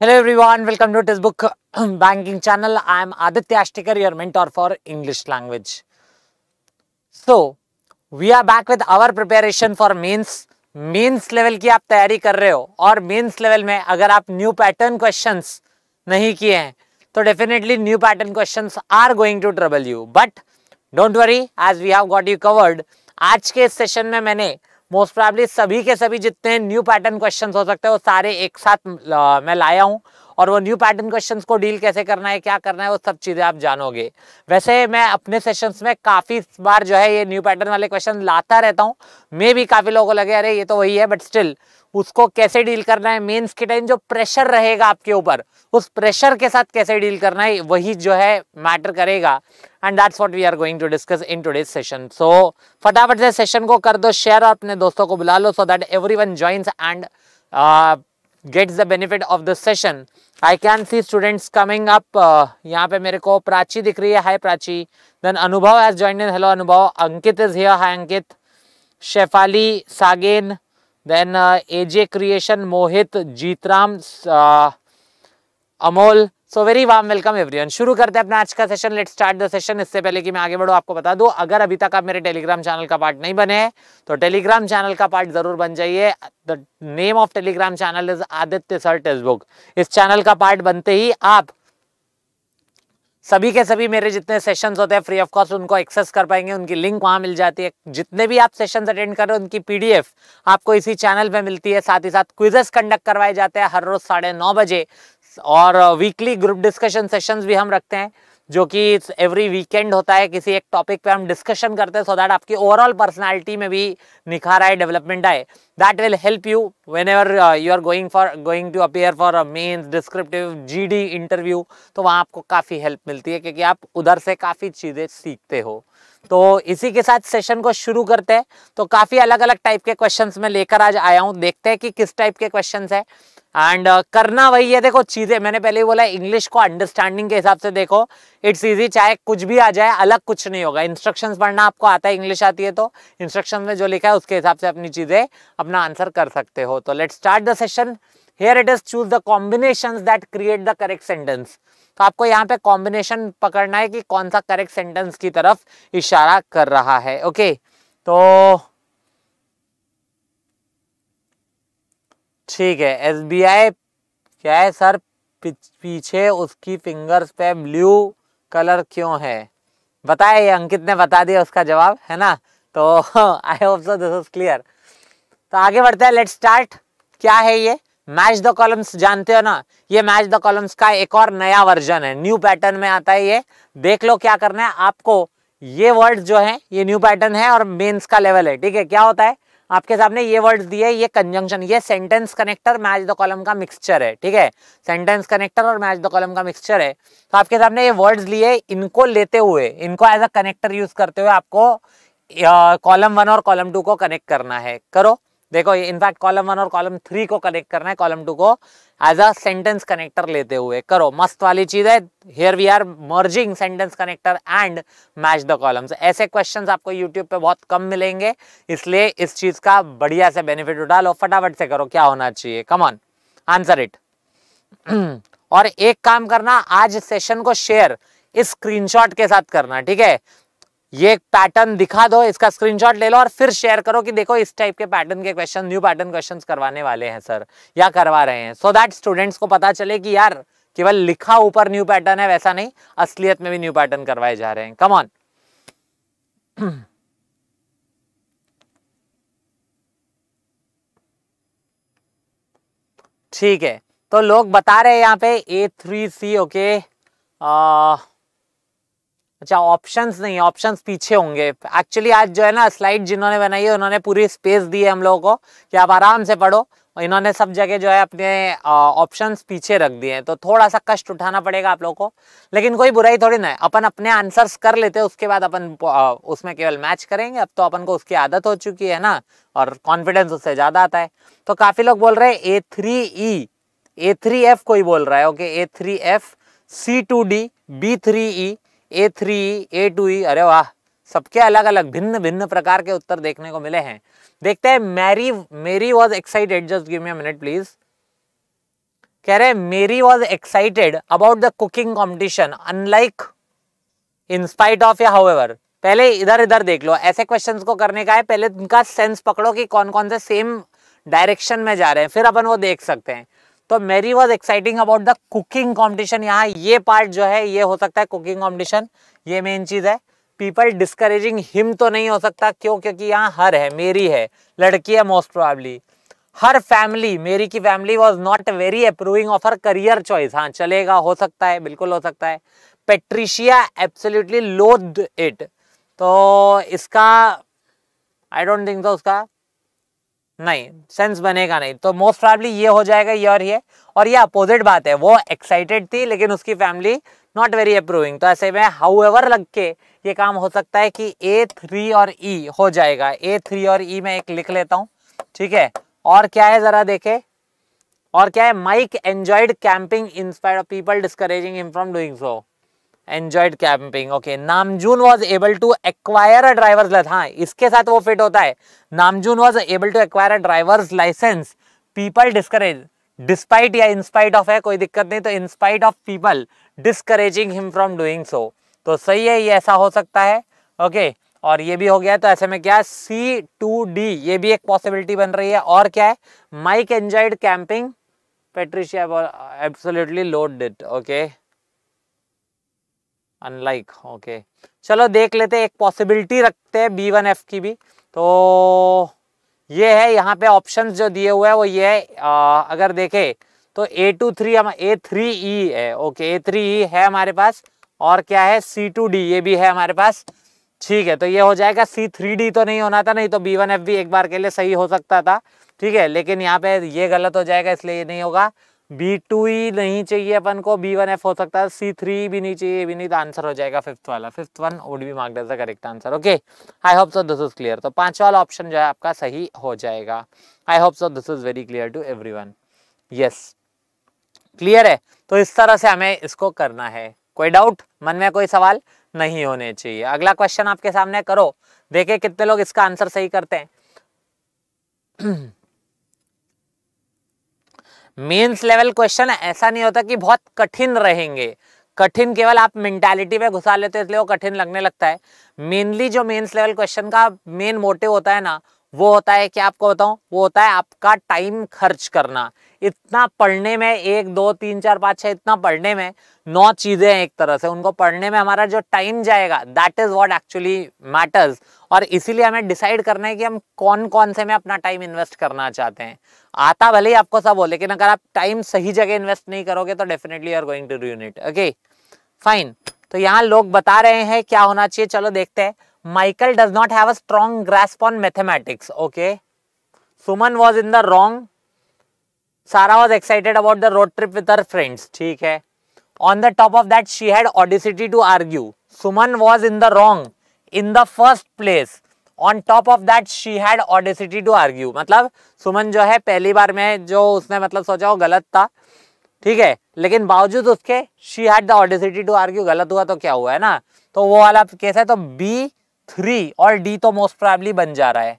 Hello everyone, welcome to this book banking channel. I am Aditya Ashtikar, your mentor for English language. So, we are back with our preparation for means. Mains level की आप तैयारी कर रहे हो और mains level में अगर आप न्यू पैटर्न क्वेश्चंस नहीं किए हैं तो definitely new pattern questions are going to trouble you but don't worry as we have got you covered आज के सेशन में मैंने मोस्ट प्रॉब्ली सभी के सभी जितने न्यू पैटर्न क्वेश्चन हो सकते हैं वो सारे एक साथ मैं लाया हूँ और वो न्यू पैटर्न क्वेश्चन को डील कैसे करना है क्या करना है वो सब चीज़ें आप जानोगे वैसे मैं अपने सेशंस में काफ़ी बार जो है ये न्यू पैटर्न वाले क्वेश्चन लाता रहता हूँ मे भी काफ़ी लोगों को लगे अरे ये तो वही है बट स्टिल उसको कैसे डील करना है मेंस के टाइम जो प्रेशर रहेगा आपके ऊपर उस प्रेशर के साथ कैसे डील करना है वही जो है मैटर करेगा and that's what we are going to discuss in today's session so फटाफट से सेशन को कर दो शेयर और अपने दोस्तों को बुला लो so that everyone and gets the benefit of the session I can see students coming up यहाँ पे मेरे को प्राची दिख रही है hi Prachi then Anubhav has join hello Anubhav Ankit is here hi Ankit Shefali सागेन then uh, AJ Creation, Mohit, Jeetram, so very warm welcome everyone शुरू करते हैं अपना आज का सेशन लेट स्टार्ट द सेशन इससे पहले कि मैं आगे बढ़ू आपको बता दू अगर अभी तक आप मेरे टेलीग्राम चैनल का पार्ट नहीं बने तो टेलीग्राम चैनल का पार्ट जरूर बन जाइए the name of Telegram channel is Aditya sir textbook इस चैनल का पार्ट बनते ही आप सभी के सभी मेरे जितने सेशंस होते हैं फ्री ऑफ कॉस्ट उनको एक्सेस कर पाएंगे उनकी लिंक वहाँ मिल जाती है जितने भी आप सेशंस अटेंड कर रहे हो उनकी पीडीएफ आपको इसी चैनल पे मिलती है साथ ही साथ क्विजेस कंडक्ट करवाए जाते हैं हर रोज साढ़े नौ बजे और वीकली ग्रुप डिस्कशन सेशंस भी हम रखते हैं जो कि एवरी वीकेंड होता है किसी एक टॉपिक पे हम डिस्कशन करते हैं सो दैट आपकी ओवरऑल पर्सनालिटी में भी निखार आए डेवलपमेंट आए that will help you whenever you are going for going to appear for mains descriptive GD interview तो वहाँ आपको काफ़ी हेल्प मिलती है क्योंकि आप उधर से काफ़ी चीज़ें सीखते हो तो इसी के साथ सेशन को शुरू करते हैं तो काफ़ी अलग अलग टाइप के क्वेश्चंस मैं लेकर आज आया हूँ देखते हैं कि किस टाइप के क्वेश्चंस है एंड uh, करना वही है देखो चीज़ें मैंने पहले ही बोला इंग्लिश को अंडरस्टैंडिंग के हिसाब से देखो इट्स इजी चाहे कुछ भी आ जाए अलग कुछ नहीं होगा इंस्ट्रक्शंस पढ़ना आपको आता है इंग्लिश आती है तो इंस्ट्रक्शन में जो लिखा है उसके हिसाब से अपनी चीज़ें अपना आंसर कर सकते हो तो let start the session here it is choose the combination that create the correct sentence तो आपको यहाँ पे कॉम्बिनेशन पकड़ना है कि कौन सा करेक्ट सेंटेंस की तरफ इशारा कर रहा है ओके okay? तो ठीक है एसबीआई क्या है सर पीछे उसकी फिंगर्स पे ब्लू कलर क्यों है बताए अंकित ने बता दिया उसका जवाब है ना तो I hope so this is clear तो आगे बढ़ते हैं लेट स्टार्ट क्या है ये मैच द कॉलम्स जानते हो ना ये मैच द कॉलम्स का एक और नया वर्जन है न्यू पैटर्न में आता है ये देख लो क्या करना है आपको ये वर्ड जो है ये न्यू पैटर्न है और मेंस का लेवल है ठीक है क्या होता है आपके सामने ये वर्ड्स दिए ये कंजंक्शन ये sentence connector match the column का मिक्सचर है ठीक है सेंटेंस कनेक्टर और मैच द कॉलम का मिक्सचर है तो आपके सामने ये वर्ड्स लिए इनको लेते हुए इनको एज अ कनेक्टर यूज करते हुए आपको कॉलम वन और कॉलम टू को कनेक्ट करना है करो देखो इनफैक्ट कॉलम वन और कॉलम थ्री को कनेक्ट करना है कॉलम टू को एज अ सेंटेंस कनेक्टर लेते हुए करो मस्त वाली चीज है here we are merging sentence connector and match the columns ऐसे क्वेश्चंस आपको यूट्यूब पे बहुत कम मिलेंगे इसलिए इस चीज का बढ़िया से बेनिफिट उठा लो फटाफट से करो क्या होना चाहिए कमॉन आंसर इट और एक काम करना आज सेशन को शेयर इस स्क्रीनशॉट के साथ करना ठीक है ये एक पैटर्न दिखा दो इसका स्क्रीनशॉट ले लो और फिर शेयर करो कि देखो इस टाइप के पैटर्न के क्वेश्चन न्यू पैटर्न क्वेश्चन करवाने वाले हैं सर या करवा रहे हैं सो दैट स्टूडेंट्स को पता चले कि यार केवल लिखा ऊपर न्यू पैटर्न है वैसा नहीं असलियत में भी न्यू पैटर्न करवाए जा रहे हैं कम ऑन ठीक है तो लोग बता रहे हैं यहाँ पे ए थ्री सी ओके आ, अच्छा ऑप्शंस नहीं ऑप्शंस पीछे होंगे एक्चुअली आज जो है ना स्लाइड जिन्होंने बनाई है उन्होंने पूरी स्पेस दी है हम लोगों को कि आप आराम से पढ़ो इन्होंने सब जगह जो है अपने ऑप्शंस पीछे रख दिए हैं तो थोड़ा सा कष्ट उठाना पड़ेगा आप लोगों को लेकिन कोई बुराई थोड़ी ना है अपन अपने आंसर्स कर लेते हैं उसके बाद अपन उसमें केवल मैच करेंगे अब तो अपन को उसकी आदत हो चुकी है ना और कॉन्फिडेंस उससे ज़्यादा आता है तो काफ़ी लोग बोल रहे हैं A three E A three F कोई बोल रहा है okay A three F C two D B three E A three A two अरे वाह सबके अलग अलग भिन्न भिन्न प्रकार के उत्तर देखने को मिले हैं देखते हैं Mary Mary was excited just give me minute please कह रहे Mary was excited about the cooking competition unlike in spite of या हाउएवर पहले इधर इधर देख लो ऐसे क्वेश्चंस को करने का है पहले उनका सेंस पकड़ो कि कौन कौन से सेम डायरेक्शन में जा रहे हैं फिर अपन वो देख सकते हैं तो Mary was exciting about the cooking competition यहाँ ये पार्ट जो है ये हो सकता है कुकिंग कॉम्पिटिशन ये मेन चीज़ है पीपल डिस्करेजिंग हिम तो नहीं हो सकता क्यों क्योंकि यहाँ हर है मेरी है लड़की है मोस्ट प्रोबेबली हर फैमिली मेरी की family was not very approving of her career choice हाँ चलेगा हो सकता है बिल्कुल हो सकता है पेट्रिशिया एब्सोल्युटली लोथ इट तो इसका आई डोंट थिंक तो उसका नहीं सेंस बनेगा नहीं तो मोस्ट प्रॉब्ली ये हो जाएगा ये और ये और ये अपोजिट बात है वो एक्साइटेड थी लेकिन उसकी फैमिली नॉट वेरी अप्रूविंग तो ऐसे में हाउ एवर लग के ये काम हो सकता है कि ए थ्री और ई e हो जाएगा ए थ्री और ई e मैं एक लिख लेता हूँ ठीक है और क्या है ज़रा देखे और क्या है Mike enjoyed camping inspire people discouraging him from doing so enjoyed camping okay Namjoon was able to acquire a driver's licence हाँ इसके साथ वो फिट होता है Namjoon was able to acquire a driver's licence people discourage despite या in spite of है कोई दिक्कत नहीं तो in spite of people discouraging him from doing so तो सही है ये ऐसा हो सकता है ओके okay, और ये भी हो गया तो ऐसे में क्या सी टू डी ये भी एक पॉसिबिलिटी बन रही है और क्या है Mike enjoyed camping Patricia absolutely loathed it okay unlike okay चलो देख लेते एक पॉसिबिलिटी रखते हैं बी वन एफ की भी तो ये है यहाँ पे ऑप्शन जो दिए हुए हैं वो ये है आ, अगर देखे तो ए टू थ्री हम ए थ्री ई है ओके ए थ्री ई है हमारे पास और क्या है सी टू डी ये भी है हमारे पास ठीक है तो ये हो जाएगा सी थ्री डी तो नहीं होना था नहीं तो बी वन एफ भी एक बार के लिए सही हो सकता था ठीक है लेकिन यहाँ पे ये गलत हो जाएगा इसलिए ये नहीं होगा बी टू ही नहीं चाहिए अपन को बी वन एफ हो सकता है सी थ्री भी नहीं चाहिए भी नहीं तो आंसर हो जाएगा फिफ्थ वाला fifth one would be marked as the correct answer okay I hope so this is clear तो पांच वाला ऑप्शन जो है आपका सही हो जाएगा I hope so this is very clear to everyone yes clear है तो इस तरह से हमें इसको करना है कोई डाउट मन में कोई सवाल नहीं होने चाहिए अगला क्वेश्चन आपके सामने करो देखे कितने लोग इसका आंसर सही करते हैं मेंस लेवल क्वेश्चन ऐसा नहीं होता कि बहुत कठिन रहेंगे कठिन केवल आप मेंटालिटी में घुसा लेते हो इसलिए वो कठिन लगने लगता है मेनली जो मेंस लेवल क्वेश्चन का मेन मोटिव होता है ना वो होता है क्या आपको बताऊं वो होता है आपका टाइम खर्च करना इतना पढ़ने में एक दो तीन चार पाँच छः इतना पढ़ने में नौ चीज़ें हैं एक तरह से उनको पढ़ने में हमारा जो टाइम जाएगा that is what actually matters और इसीलिए हमें डिसाइड करना है कि हम कौन कौन से में अपना टाइम इन्वेस्ट करना चाहते हैं आता भले ही आपको सब हो लेकिन अगर आप टाइम सही जगह इन्वेस्ट नहीं करोगे तो definitely are going to unit okay fine तो यहाँ लोग बता रहे हैं क्या होना चाहिए चलो देखते हैं माइकल डज नॉट है strong grasp on mathematics okay Suman was in the wrong Sarah was excited about the road trip with friends ठीक है on the top of that she had audacity to argue Suman was in the wrong in the first place on top of that she had audacity to argue मतलब सुमन जो है पहली बार में जो उसने मतलब सोचा वो गलत था ठीक है लेकिन बावजूद उसके she had the audacity to argue गलत हुआ तो क्या हुआ है ना तो वो वाला केस है तो बी थ्री और डी तो मोस्ट प्रॉबली बन जा रहा है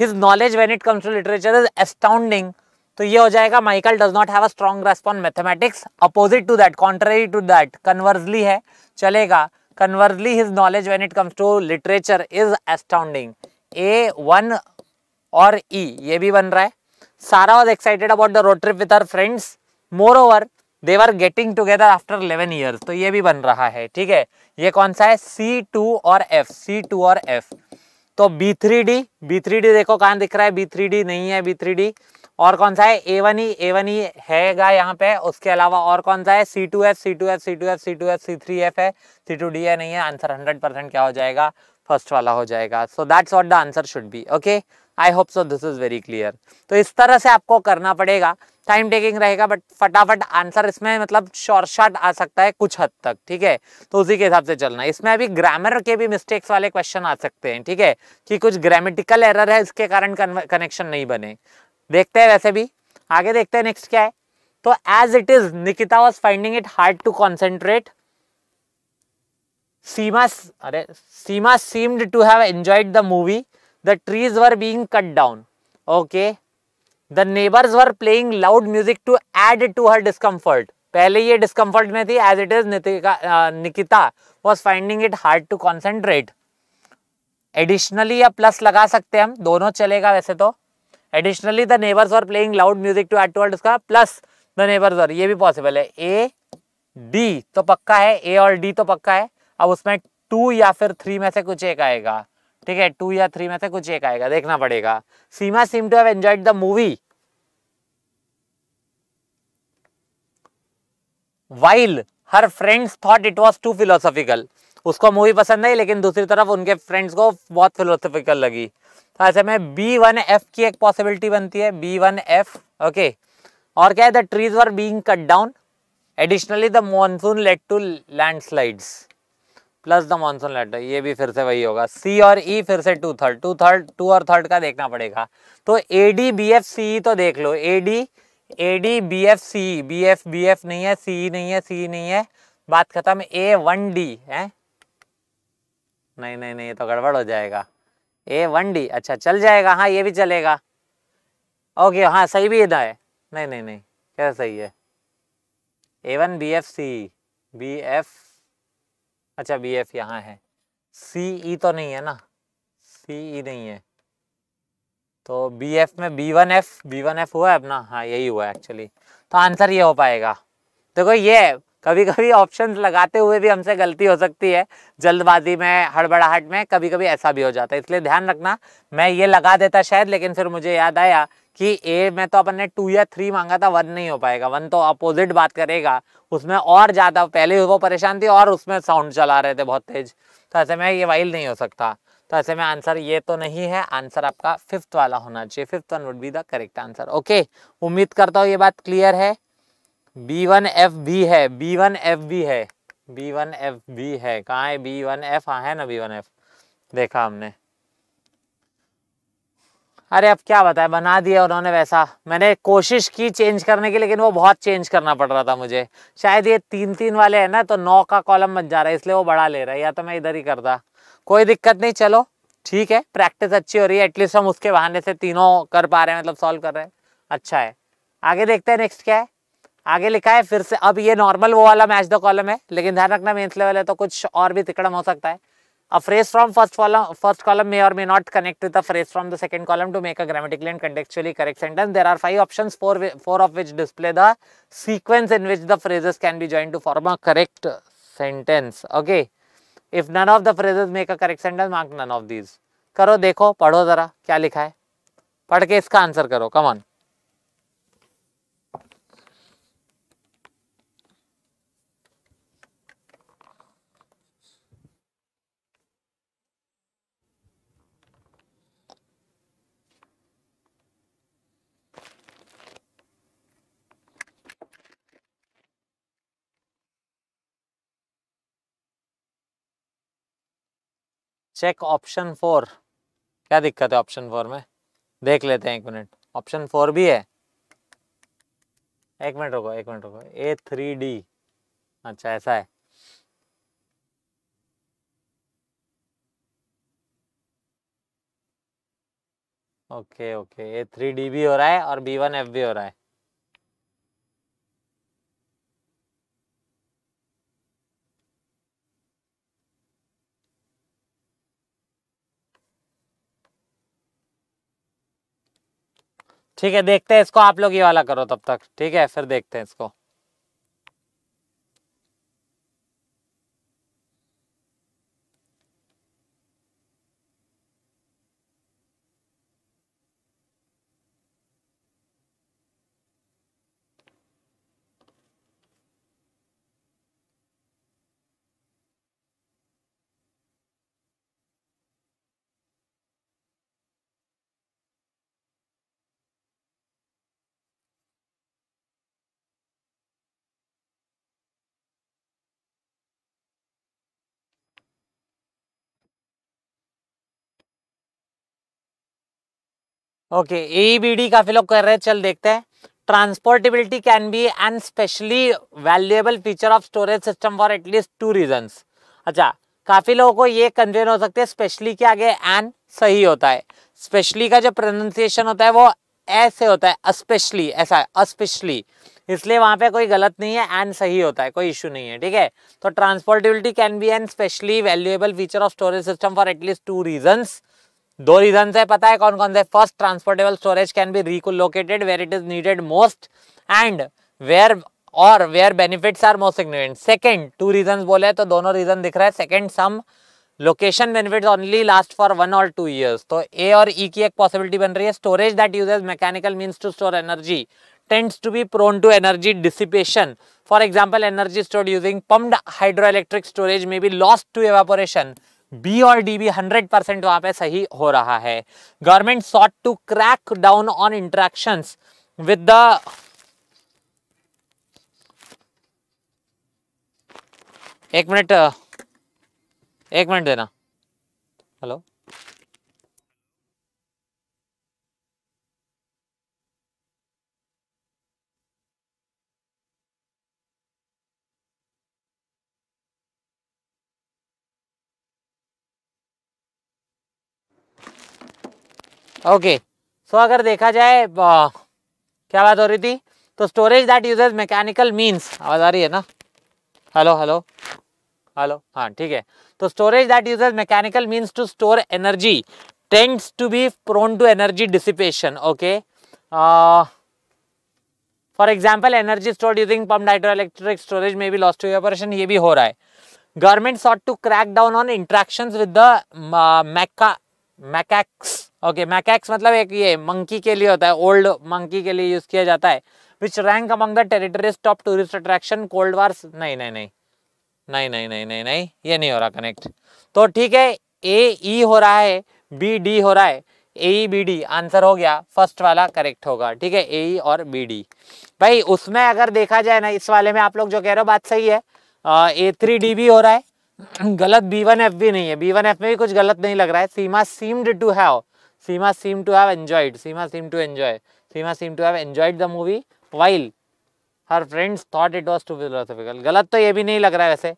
his knowledge when it comes to literature is astounding तो ये हो जाएगा Michael does not have a strong response mathematics opposite to that contrary to that conversely है चलेगा conversely his knowledge when it comes to literature is astounding A one और E e, ये भी बन रहा है Sarah was excited about the road trip with her friends moreover they were getting together after eleven years तो ये भी बन रहा है ठीक है ये कौन सा है सी टू और एफ सी टू और एफ तो B three D B three D देखो कहाँ दिख रहा है बी थ्री डी नहीं है बी थ्री डी और कौन सा है A one E A one ई हैगा यहाँ पे उसके अलावा और कौन सा है C two F C two F C two F C two F C three F है सी टू डी है नहीं है आंसर हंड्रेड परसेंट क्या हो जाएगा फर्स्ट वाला हो जाएगा so that's what the answer should be okay I hope so this is very clear तो इस तरह से आपको करना पड़ेगा टाइम टेकिंग रहेगा बट फटाफट आंसर इसमें मतलब शॉर्ट शॉर्ट आ सकता है कुछ हद तक ठीक है तो उसी के हिसाब से चलना इसमें अभी ग्रामर के भी मिस्टेक्स वाले क्वेश्चन आ सकते हैं ठीक है कि कुछ ग्रामेटिकल एरर है इसके कारण कनेक्शन नहीं बने देखते हैं वैसे भी आगे देखते हैं नेक्स्ट क्या है तो as it is Nikita was finding it hard to concentrate Seema अरे Seema seemed to have enjoyed the movie the trees were being cut down okay the neighbours were playing loud music to add to her discomfort पहले ये discomfort में थी as it is Nikita was finding it hard to concentrate additionally या plus लगा सकते हैं हम दोनों चलेगा वैसे तो additionally the neighbours were playing loud music to add to her डिस्का प्लस द नेबर्स वर ये भी पॉसिबल है ए डी तो पक्का है ए और डी तो पक्का है अब उसमें टू या फिर थ्री में से कुछ एक आएगा ठीक है टू या थ्री में से कुछ एक आएगा देखना पड़ेगा Seema seem to have enjoyed the movie while her friends thought it was too philosophical उसको मूवी पसंद नहीं लेकिन दूसरी तरफ उनके फ्रेंड्स को बहुत फिलोसॉफिकल लगी तो ऐसे में बी वन एफ की एक पॉसिबिलिटी बनती है बी वन एफ ओके और क्या है the trees were being cut down additionally the monsoon late to landslides plus the monsoon later ये भी फिर से वही होगा सी और ई e फिर से two third two third two और थर्ड का देखना पड़ेगा तो A D B F C तो देख लो A D A D B F C B F B F नहीं है सी e नहीं है सी e नहीं है बात खत्म ए वन डी है नहीं नहीं नहीं तो गड़बड़ हो जाएगा ए वन डी अच्छा चल जाएगा हाँ ये भी चलेगा ओके हाँ सही भी इधर है नहीं नहीं नहीं क्या सही है A one B F C B F अच्छा बी एफ यहाँ है सी ई e तो नहीं है ना सी ई e नहीं है तो बी एफ में B one F B one F हुआ है अपना हाँ यही हुआ है एक्चुअली तो आंसर ये हो पाएगा देखो ये कभी कभी ऑप्शंस लगाते हुए भी हमसे गलती हो सकती है जल्दबाजी में हड़बड़ाहट में कभी कभी ऐसा भी हो जाता है इसलिए ध्यान रखना मैं ये लगा देता शायद लेकिन फिर मुझे याद आया कि ए में तो अपन ने टू या थ्री मांगा था वन नहीं हो पाएगा वन तो अपोजिट बात करेगा उसमें और ज़्यादा पहले वो परेशान थी और उसमें साउंड चला रहे थे बहुत तेज तो ऐसे में ये वाइल नहीं हो सकता तो ऐसे में आंसर ये तो नहीं है आंसर आपका फिफ्थ वाला होना चाहिए fifth one would be the correct answer okay उम्मीद करता हूँ ये बात क्लियर है बी वन एफ बी है बी वन एफ बी है बी वन एफ बी है कहाँ है बी वन एफ हाँ है ना बी वन एफ देखा हमने अरे अब क्या बताए बना दिया उन्होंने वैसा मैंने कोशिश की चेंज करने की लेकिन वो बहुत चेंज करना पड़ रहा था मुझे शायद ये तीन तीन वाले हैं ना तो नौ का कॉलम बन जा रहा है इसलिए वो बड़ा ले रहा है या तो मैं इधर ही करता कोई दिक्कत नहीं चलो ठीक है प्रैक्टिस अच्छी हो रही है एटलीस्ट हम उसके बहाने से तीनों कर पा रहे हैं मतलब सॉल्व कर रहे हैं अच्छा है आगे देखते हैं नेक्स्ट क्या है आगे लिखा है फिर से अब ये नॉर्मल वो वाला मैच द कॉलम है लेकिन ध्यान रखना मेन्स लेवल है तो कुछ और भी तिकड़म हो सकता है A phrase from first column, first column may or may not connect with a phrase from the second column to make a grammatically and contextually correct sentence. There are five options, four, four of which display the sequence in which the phrases can be joined to form a correct sentence. Okay. If none of the phrases make a correct sentence, mark none of these. karo dekho padho zara kya likha hai padh ke iska answer karo come on check option four क्या दिक्कत है option four में देख लेते हैं एक minute option four भी है एक मिनट रुको एक मिनट रुको ए थ्री डी अच्छा ऐसा है okay okay A three D भी हो रहा है और बी वन एफ भी हो रहा है ठीक है देखते हैं इसको आप लोग ये वाला करो तब तक ठीक है फिर देखते हैं इसको ओके डी काफी लोग कर रहे हैं चल देखते हैं transportability can be and especially valuable feature of storage system for at least two reason अच्छा काफी लोगों को ये कंफ्यूजन हो सकते हैं स्पेशली के आगे एन सही होता है स्पेशली का जो प्रोनाउंसिएशन होता है वो ऐसे होता है अस्पेशली ऐसा अस्पेशली इसलिए वहाँ पे कोई गलत नहीं है एंड सही होता है कोई इशू नहीं है ठीक है तो transportability can be an especially valuable feature of storage system for at least two reasons दो रीजन है पता है कौन कौन से first transportable storage can be relocated where it is needed most and where और where benefits are most significant second two reason बोले तो दोनों रीजन दिख रहा है second some location benefits only last for one और टू ईयर्स तो A और ई e की एक पॉसिबिलिटी बन रही है storage that uses mechanical means to store energy to be prone to energy dissipation for example energy store using using hydro electric storage may be lost to evaporation B और D भी hundred percent वहां पे सही हो रहा है government sought to crack down on interaction with the एक मिनट एक मिनट देना हेलो ओके सो अगर देखा जाए क्या बात हो रही थी तो storage that uses mechanical means आवाज़ आ रही है ना हेलो हेलो हेलो हाँ ठीक है तो storage that uses mechanical means to store energy tends to be prone to energy dissipation okay for example energy store using pump electric storage में भी लॉस टू ये भी हो रहा है government sought to crack down on interaction with the मैका macaques okay macaques मतलब एक ये मंकी के लिए होता है ओल्ड मंकी के लिए यूज़ किया जाता है which rank among the territories top tourist attraction cold wars नहीं नहीं नहीं नहीं नहीं नहीं नहीं नहीं ये नहीं हो रहा कनेक्ट तो ठीक है ए ई e हो रहा है बी डी हो रहा है ए बी डी आंसर हो गया फर्स्ट वाला करेक्ट होगा ठीक है ए e और बी डी भाई उसमें अगर देखा जाए ना इस वाले में आप लोग जो कह रहे हो बात सही है ए थ्री डी भी हो रहा है गलत बी वन एफ भी नहीं है बी वन एफ में भी कुछ गलत नहीं लग रहा है Seema seemed to have Seema seemed to have enjoyed. Seema seemed to enjoy. Seema seemed to have enjoyed the movie while her friends thought it was too philosophical. गलत तो ये भी नहीं लग रहा है वैसे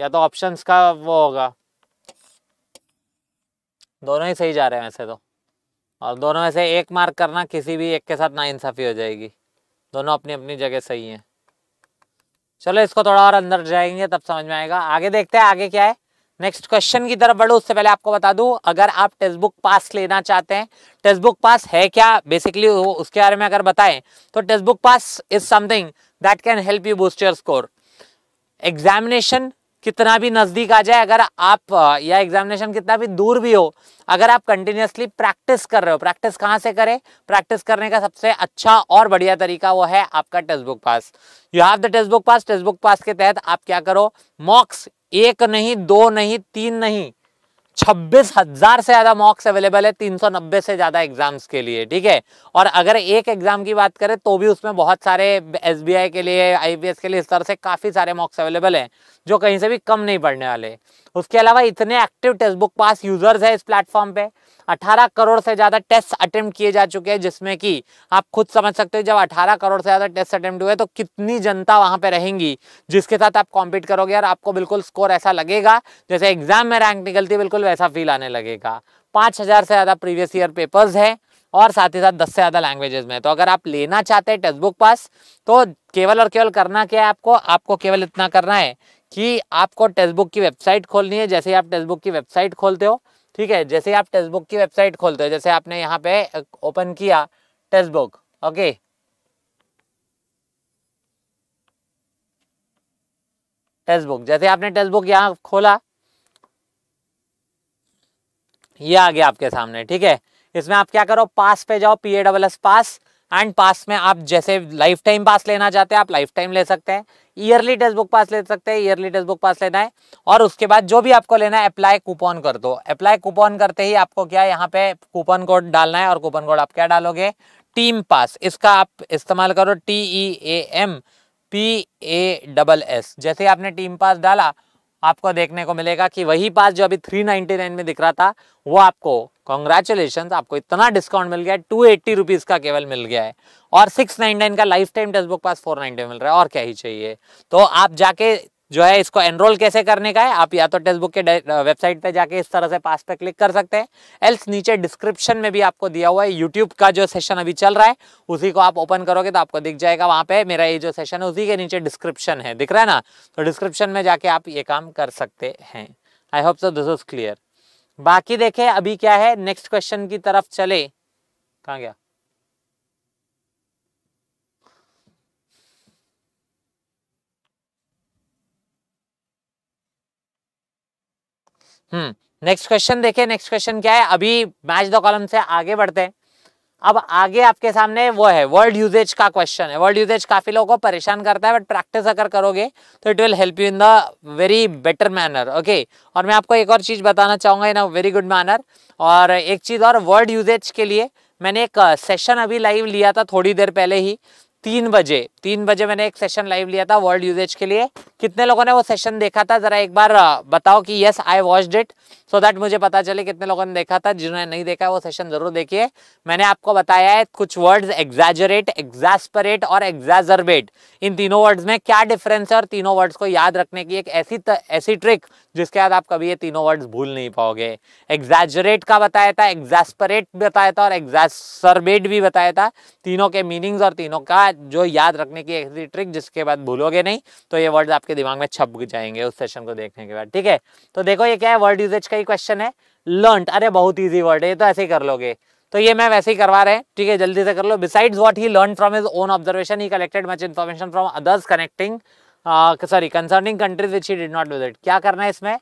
या तो ऑप्शंस का वो होगा दोनों ही सही जा रहे हैं वैसे तो और दोनों में से एक मार्क करना किसी भी एक के साथ नाइंसाफ़ी हो जाएगी दोनों अपनी अपनी जगह सही हैं चलो इसको थोड़ा और अंदर जाएंगे तब समझ में आएगा आगे देखते हैं आगे क्या है नेक्स्ट क्वेश्चन की तरफ बढ़ो उससे पहले आपको बता दूं अगर आप टेक्स्ट बुक पास लेना चाहते हैं टेक्स्ट बुक पास है क्या बेसिकली उसके बारे में अगर बताएं तो text book pass is something that can help you boost your score examination कितना भी नज़दीक आ जाए अगर आप या एग्जामिनेशन कितना भी दूर भी हो अगर आप कंटिन्यूसली प्रैक्टिस कर रहे हो प्रैक्टिस कहाँ से करें प्रैक्टिस करने का सबसे अच्छा और बढ़िया तरीका वो है आपका text book pass you have the text book pass text book pass के तहत आप क्या करो मॉक्स एक नहीं दो नहीं तीन नहीं छब्बीस हजार से ज्यादा मॉक्स अवेलेबल है तीन सौ नब्बे से ज्यादा एग्जाम्स के लिए ठीक है और अगर एक एग्जाम की बात करें तो भी उसमें बहुत सारे एसबीआई के लिए आईबीएस के लिए इस तरह से काफी सारे मॉक्स अवेलेबल हैं जो कहीं से भी कम नहीं पड़ने वाले उसके अलावा इतने active test book pass users है इस प्लेटफॉर्म पे 18 करोड़ से ज़्यादा टेस्ट अटेम्प्ट किए जा चुके हैं जिसमें कि आप खुद समझ सकते हो जब 18 करोड़ से ज़्यादा टेस्ट अटेम्प्ट हुए तो कितनी जनता वहाँ पे रहेंगी जिसके साथ आप कॉम्पीट करोगे और आपको बिल्कुल स्कोर ऐसा लगेगा जैसे एग्जाम में रैंक निकलती है बिल्कुल वैसा फील आने लगेगा पाँच से ज़्यादा प्रीवियस ईयर पेपर्स है और साथ ही साथ दस से ज़्यादा लैंग्वेजेस में तो अगर आप लेना चाहते हैं टेक्स्ट बुक पास तो केवल और केवल करना क्या है आपको आपको केवल इतना करना है कि आपको टेक्स्ट बुक की वेबसाइट खोलनी है जैसे आप टेक्स्ट बुक की वेबसाइट खोलते हो ठीक है जैसे ही आप टेक्स्ट बुक की वेबसाइट खोलते हो जैसे आपने यहाँ पे ओपन किया text book okay text book जैसे आपने टेक्स्ट बुक यहाँ खोला ये आ गया आपके सामने ठीक है इसमें आप क्या करो पास पे जाओ P A double S pass and pass में आप जैसे लाइफ टाइम पास लेना चाहते हैं आप लाइफ टाइम ले सकते हैं ईयरली टेस्ट बुक पास ले सकते हैं ईयरली टेस्ट बुक पास लेना है और उसके बाद जो भी आपको लेना है अप्लाई कूपन कर दो अप्लाई कूपन करते ही आपको क्या यहाँ पे कूपन कोड डालना है और कूपन कोड आप क्या डालोगे टीम पास इसका आप इस्तेमाल करो T E A M P A double S जैसे आपने टीम पास डाला आपको देखने को मिलेगा कि वही पास जो अभी 399 में दिख रहा था वो आपको कॉन्ग्रेचुलेशन आपको इतना डिस्काउंट मिल गया है टू एट्टी रुपीज़ का केवल मिल गया है और सिक्स नाइन नाइन का lifetime text book pass four ninety मिल रहा है और क्या ही चाहिए तो आप जाके जो है इसको एनरोल कैसे करने का है आप या तो टेक्स बुक के वेबसाइट पे जाके इस तरह से पास पे क्लिक कर सकते हैं एल्स नीचे डिस्क्रिप्शन में भी आपको दिया हुआ है यूट्यूब का जो सेशन अभी चल रहा है उसी को आप ओपन करोगे तो आपको दिख जाएगा वहाँ पे मेरा ये जो सेशन है उसी के नीचे डिस्क्रिप्शन है दिख रहा है ना तो डिस्क्रिप्शन में जाके आप ये काम कर सकते हैं I hope so this is clear बाकी देखें अभी क्या है नेक्स्ट क्वेश्चन की तरफ चले कहाँ गया हम्म नेक्स्ट क्वेश्चन देखें नेक्स्ट क्वेश्चन क्या है अभी मैच द कॉलम से आगे बढ़ते हैं अब आगे आपके सामने वो है वर्ड यूजेज का क्वेश्चन है वर्ड यूजेज काफ़ी लोगों को परेशान करता है बट प्रैक्टिस अगर करोगे तो it will help you in the very better manner okay और मैं आपको एक और चीज़ बताना चाहूंगा in a very good manner और एक चीज़ और वर्ड यूजेज के लिए मैंने एक सेशन अभी लाइव लिया था थोड़ी देर पहले ही तीन बजे तीन बजे मैंने एक सेशन लाइव लिया था वर्ल्ड यूजेज के लिए कितने लोगों ने वो सेशन देखा था जरा एक बार बताओ कि yes I watched it so that मुझे पता चले कितने लोगों ने देखा था जिन्होंने नहीं देखा वो सेशन जरूर देखिए मैंने आपको बताया है कुछ वर्ड्स एग्जैजरेट एग्जास्परेट और एग्जाजरबेट इन तीनों वर्ड्स में क्या डिफरेंस है और तीनों वर्ड्स को याद रखने की एक ऐसी त, ऐसी ट्रिक जिसके बाद आप कभी ये तीनों वर्ड्स भूल नहीं पाओगे एग्जैजरेट का बताया था एग्जास्परेट बताया था और एग्जासरबेट भी बताया था तीनों के मीनिंग्स और तीनों का जो याद रखने की ऐसी ट्रिक जिसके बाद भूलोगे नहीं तो ये वर्ड्स आपके आपके दिमाग में छप जाएंगे उस सेशन को देखने के बाद ठीक है तो देखो ये क्या है वर्ड यूजेज का ही क्वेश्चन है लर्न अरे बहुत ईजी वर्ड है ये तो ऐसे ही कर लोगे तो ये मैं वैसे ही करवा रहे हैं ठीक है जल्दी से कर लो besides what he learn from his own observation he collected much information from others connecting sorry concerning countries which he did not visit क्या करना है इसमें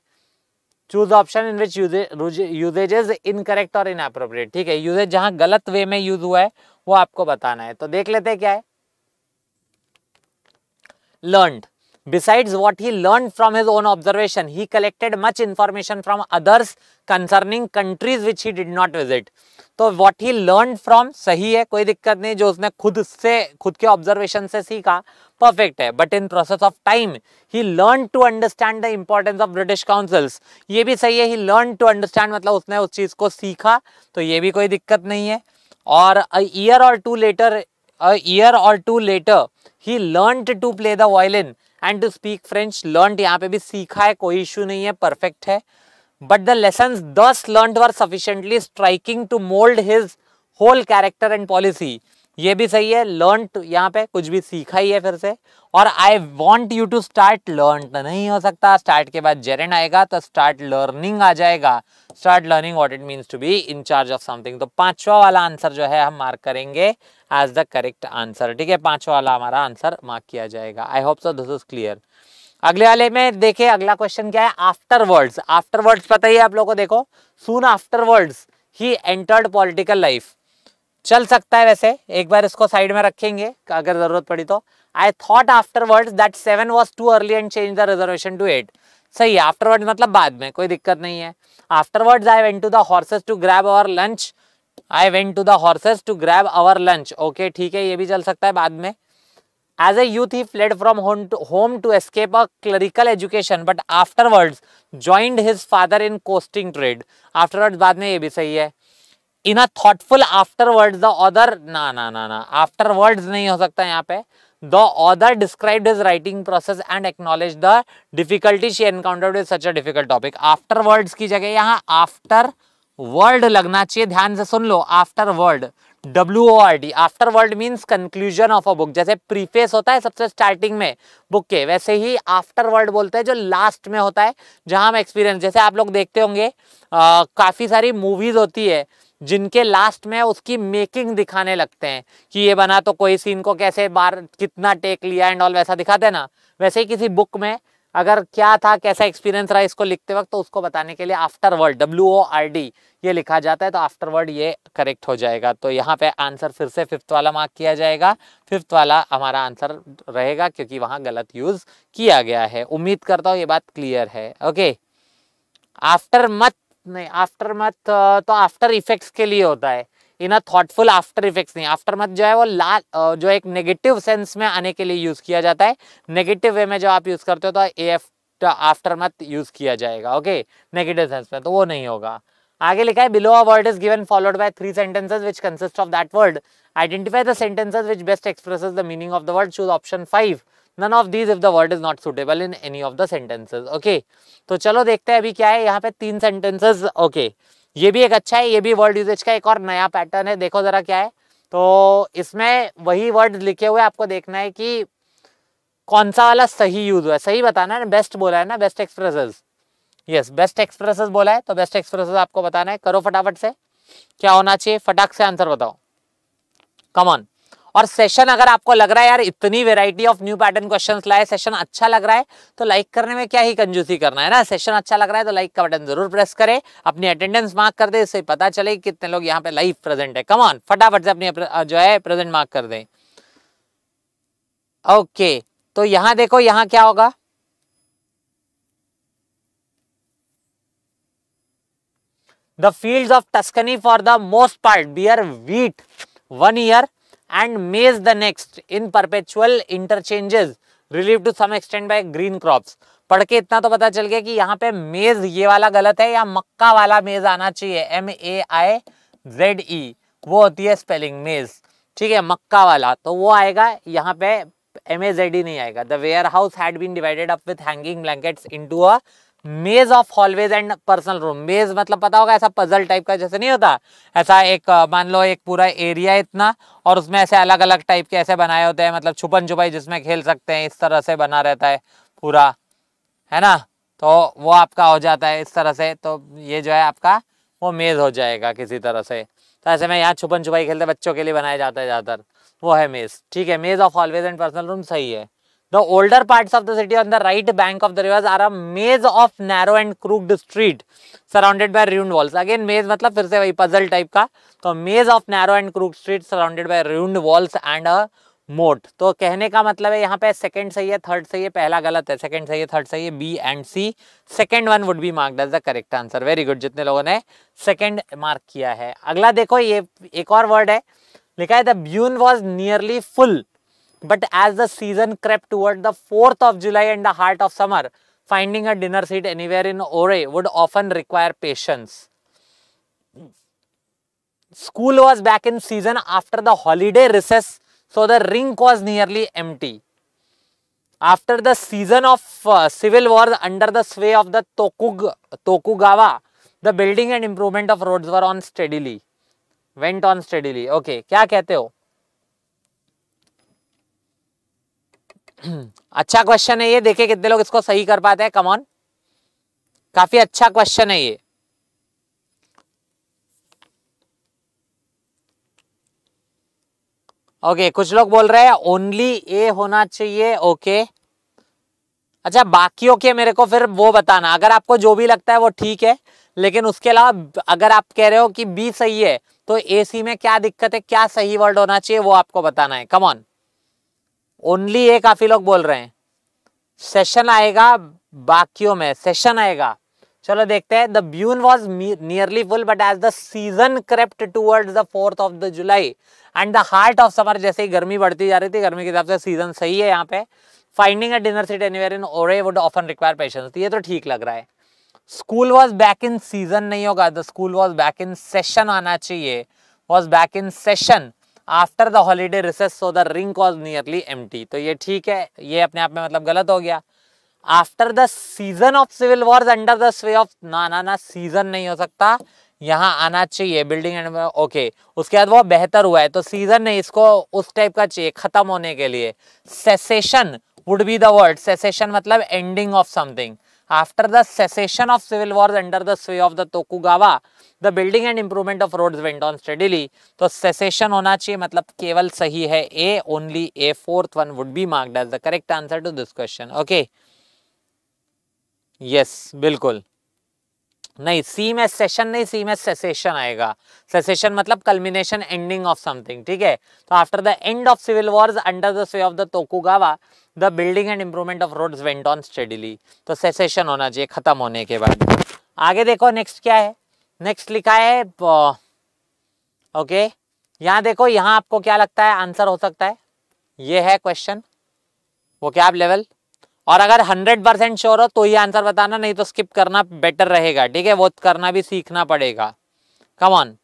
choose option in which usage is incorrect और in appropriate ठीक है usage जहां गलत वे में यूज हुआ है वो आपको बताना है तो देख लेते हैं क्या है learn Besides what he learned from his own observation, he collected much information from others concerning countries which he did not visit. तो what he learned from सही है कोई दिक्कत नहीं जो उसने खुद से खुद के ऑब्जर्वेशन से सीखा परफेक्ट है but in process of time he learn to understand the importance of British councils ये भी सही है ही लर्न टू अंडरस्टैंड मतलब उसने उस चीज़ को सीखा तो ये भी कोई दिक्कत नहीं है और अ ईयर और टू लेटर अ ईयर और two later he learn to play the violin and to speak French learn यहाँ पे भी सीखा है कोई इशू नहीं है परफेक्ट है but the lesson thus learn were sufficiently striking to mould his whole character and policy ये भी सही है लर्न तो यहाँ पे कुछ भी सीखा ही है फिर से और I want you to start learn नहीं हो सकता स्टार्ट के बाद जेरेन आएगा तो स्टार्ट लर्निंग आ जाएगा start learning what it means to be in charge of something तो पांचवा वाला आंसर जो है हम मार्क करेंगे एज द करेक्ट आंसर ठीक है पांचवा वाला हमारा आंसर मार्क किया जाएगा I hope so this is clear अगले वाले में देखे अगला क्वेश्चन क्या है आफ्टर वर्ड्स आफ्टर वर्ड्स पता ही है आप लोगों को देखो सुन afterwards he entered political life चल सकता है वैसे एक बार इसको साइड में रखेंगे अगर जरूरत पड़ी तो I thought afterwards that seven was too early and change the reservation to eight सही है वर्ड मतलब बाद में कोई दिक्कत नहीं है afterwards I went to the horses to grab our lunch I went to the horses to grab our lunch okay ठीक है ये भी चल सकता है बाद में as a youth he fled from home to home to escape a clerical education but afterwards joined his father in coasting trade afterwards बाद में ये भी सही है in a thoughtful afterword the other ना ना ना ना आफ्टर वर्ड नहीं हो सकता यहाँ पे the other describe is writing process and acknowledge the difficulty she encountered is such a difficult topic afterword की जगह यहाँ आफ्टर वर्ड लगना चाहिए ध्यान से सुन लो afterword W O R D afterword means conclusion of a book जैसे प्रीफेस होता है सबसे स्टार्टिंग में बुक के वैसे ही आफ्टर वर्ड बोलते हैं जो लास्ट में होता है जहां हम एक्सपीरियंस जैसे आप लोग देखते होंगे काफी सारी मूवीज होती है जिनके लास्ट में उसकी मेकिंग दिखाने लगते हैं कि ये बना तो कोई सीन को कैसे बार कितना टेक लिया एंड ऑल वैसा दिखाते देना ना वैसे ही किसी बुक में अगर क्या था कैसा एक्सपीरियंस रहा इसको लिखते वक्त तो उसको बताने के लिए afterword W O R D ये लिखा जाता है तो आफ्टर वर्ड ये करेक्ट हो जाएगा तो यहाँ पे आंसर फिर से फिफ्थ वाला मार्क किया जाएगा फिफ्थ वाला हमारा आंसर रहेगा क्योंकि वहाँ गलत यूज़ किया गया है उम्मीद करता हूँ ये बात क्लियर है ओके आफ्टर मत नहीं आफ्टर मैथ तो आफ्टर इफेक्ट्स के लिए होता है in a thoughtful after effects नहीं आफ्टर मत जो है वो ला जो एक नेगेटिव सेंस में आने के लिए यूज़ किया जाता है नेगेटिव वे में जब आप यूज़ करते हो तो A F aftermath use किया जाएगा ओके नेगेटिव सेंस में तो वो नहीं होगा आगे लिखा है below a word is given followed by three sentences which consist of that word identify the sentences which best express the meaning of the word choose option five none of these if the word is not suitable in any of the sentences okay तो चलो देखते हैं अभी क्या है यहाँ पे तीन सेंटेंसेज ओके okay. ये भी एक अच्छा है ये भी वर्ड यूजेज का एक और नया पैटर्न है देखो जरा क्या है तो इसमें वही वर्ड लिखे हुए आपको देखना है कि कौन सा वाला सही यूज हुआ है सही बताना है ना बेस्ट बोला है ना best expresses yes best expresses बोला है तो बेस्ट एक्सप्रेसेस आपको बताना है करो फटाफट से क्या होना चाहिए फटाक से आंसर बताओ कमॉन और सेशन अगर आपको लग रहा है यार इतनी variety of new pattern question लाए सेशन अच्छा लग रहा है तो लाइक करने में क्या ही कंजूसी करना है ना सेशन अच्छा लग रहा है तो लाइक का बटन जरूर प्रेस करें अपनी अटेंडेंस मार्क कर दे इससे पता चले कितने लोग यहाँ पे लाइव प्रेजेंट है कमान फटाफट से अपनी जो है प्रेजेंट मार्क कर दें ओके तो यहां देखो यहां क्या होगा the field of Tuscany for the most part bear wheat one year and maize the next in perpetual interchanges relieve to some extend by green crops पढ़ के इतना तो पता चल गया कि यहाँ पे मेज ये वाला गलत है या मक्का वाला मेज आना चाहिए एम ए आई जेड ई वो होती है स्पेलिंग मेज ठीक है मक्का वाला तो वो आएगा यहाँ पे एम ए जेड ई नहीं आएगा the warehouse had been divided up with hanging blankets into a maze of hallways and personal room maze मतलब पता होगा ऐसा पजल टाइप का जैसे नहीं होता ऐसा एक मान लो एक पूरा एरिया इतना और उसमें ऐसे अलग अलग टाइप के ऐसे बनाए होते हैं मतलब छुपन छुपाई जिसमें खेल सकते हैं इस तरह से बना रहता है पूरा है ना तो वो आपका हो जाता है इस तरह से तो ये जो है आपका वो मेज हो जाएगा किसी तरह से तो ऐसे में यहाँ छुपन छुपाई खेलते बच्चों के लिए बनाया जाता है ज़्यादातर वो है मेज़ ठीक है maze of hallways and personal room सही है The older parts of the city on the right bank of the rivers are a maze of narrow and crooked street surrounded by ruined walls. Again maze मतलब फिर से वही puzzle type का तो maze of narrow and crooked street surrounded by ruined walls and a मोट तो कहने का मतलब है यहाँ पे सेकंड सही है थर्ड सही है पहला गलत है सेकंड सही है थर्ड सही है B and C second one would be marked as the correct answer very good जितने लोगों ने सेकंड मार्क किया है अगला देखो ये एक और वर्ड है लिखा है the bune was nearly full But as the season crept toward the 4th of July and the heart of summer, finding a dinner seat anywhere in Ore would often require patience. School was back in season after the holiday recess, so the rink was nearly empty. After the season of uh, civil wars under the sway of the Tokug Tokugawa, the building and improvement of roads were on steadily. Went on steadily. Okay, क्या कहते हो? अच्छा question है ये देखिए कितने लोग इसको सही कर पाते हैं कमॉन काफी अच्छा क्वेश्चन है ये ओके okay, कुछ लोग बोल रहे हैं ओनली ए होना चाहिए ओके okay. अच्छा बाकियों के मेरे को फिर वो बताना अगर आपको जो भी लगता है वो ठीक है लेकिन उसके अलावा अगर आप कह रहे हो कि बी सही है तो ए सी में क्या दिक्कत है क्या सही वर्ड होना चाहिए वो आपको बताना है कमॉन ओनली ये काफ़ी लोग बोल रहे हैं सेशन आएगा बाकियों में सेशन आएगा चलो देखते हैं the bune was nearly full but as the season crept towards the fourth of the July and the heart of summer जैसे ही गर्मी बढ़ती जा रही थी गर्मी के हिसाब से सीजन सही है यहाँ पे finding a dinner seat anywhere in ore would often require patience ये तो ठीक लग रहा है school was back in season नहीं होगा the school was back in session आना चाहिए was back in session after the holiday recess so the ring was nearly em तो ये ठीक है ये अपने आप में मतलब गलत हो गया after the season of civil wars under the sway of ना ना ना सीजन नहीं हो सकता यहाँ आना चाहिए बिल्डिंग एंड ओके उसके बाद वो बेहतर हुआ है तो सीजन नहीं इसको उस टाइप का चाहिए खत्म होने के लिए cessation would be the word cessation मतलब ending of something After the cessation of civil wars under the sway of the Tokugawa, the building and improvement of roads went on steadily. तो cessation होना चाहिए मतलब केवल सही है A only A fourth one would be marked as the correct answer to this question. Okay. Yes, बिल्कुल नहीं सी में सेशन नहीं सी में सेसेशन आएगा सेसेशन मतलब कल्मिनेशन एंडिंग ऑफ समथिंग ठीक है तो after the end of civil wars under the sway of the Tokugawa the building and improvement of roads went on steadily तो सेसेशन होना चाहिए खत्म होने के बाद आगे देखो नेक्स्ट क्या है नेक्स्ट लिखा है ओके यहाँ देखो यहाँ आपको क्या लगता है आंसर हो सकता है ये है क्वेश्चन वो क्या आप लेवल और अगर 100 परसेंट श्योर हो तो ये आंसर बताना नहीं तो स्किप करना बेटर रहेगा ठीक है वो करना भी सीखना पड़ेगा come on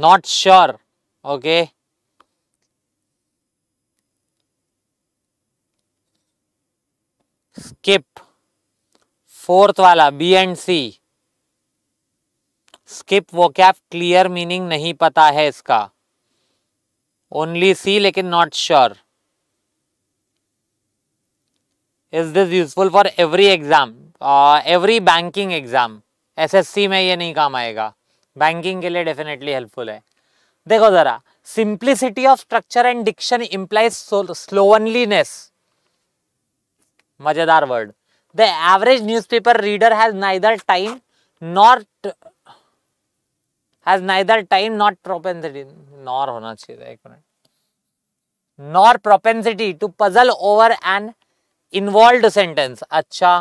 not sure okay skip fourth वाला बी एंड सी स्किप वो क्या क्लियर मीनिंग नहीं पता है इसका ओनली सी लेकिन not sure is this useful for every exam every banking exam S S C में ये नहीं काम आएगा बैंकिंग के लिए डेफिनेटली हेल्पफुल है देखो ज़रा simplicity of structure and diction implies slovenliness मज़ेदार word the average newspaper reader has neither time not has neither time not propensity nor होना चाहिए एक minute nor propensity to puzzle over an involve sentence अच्छा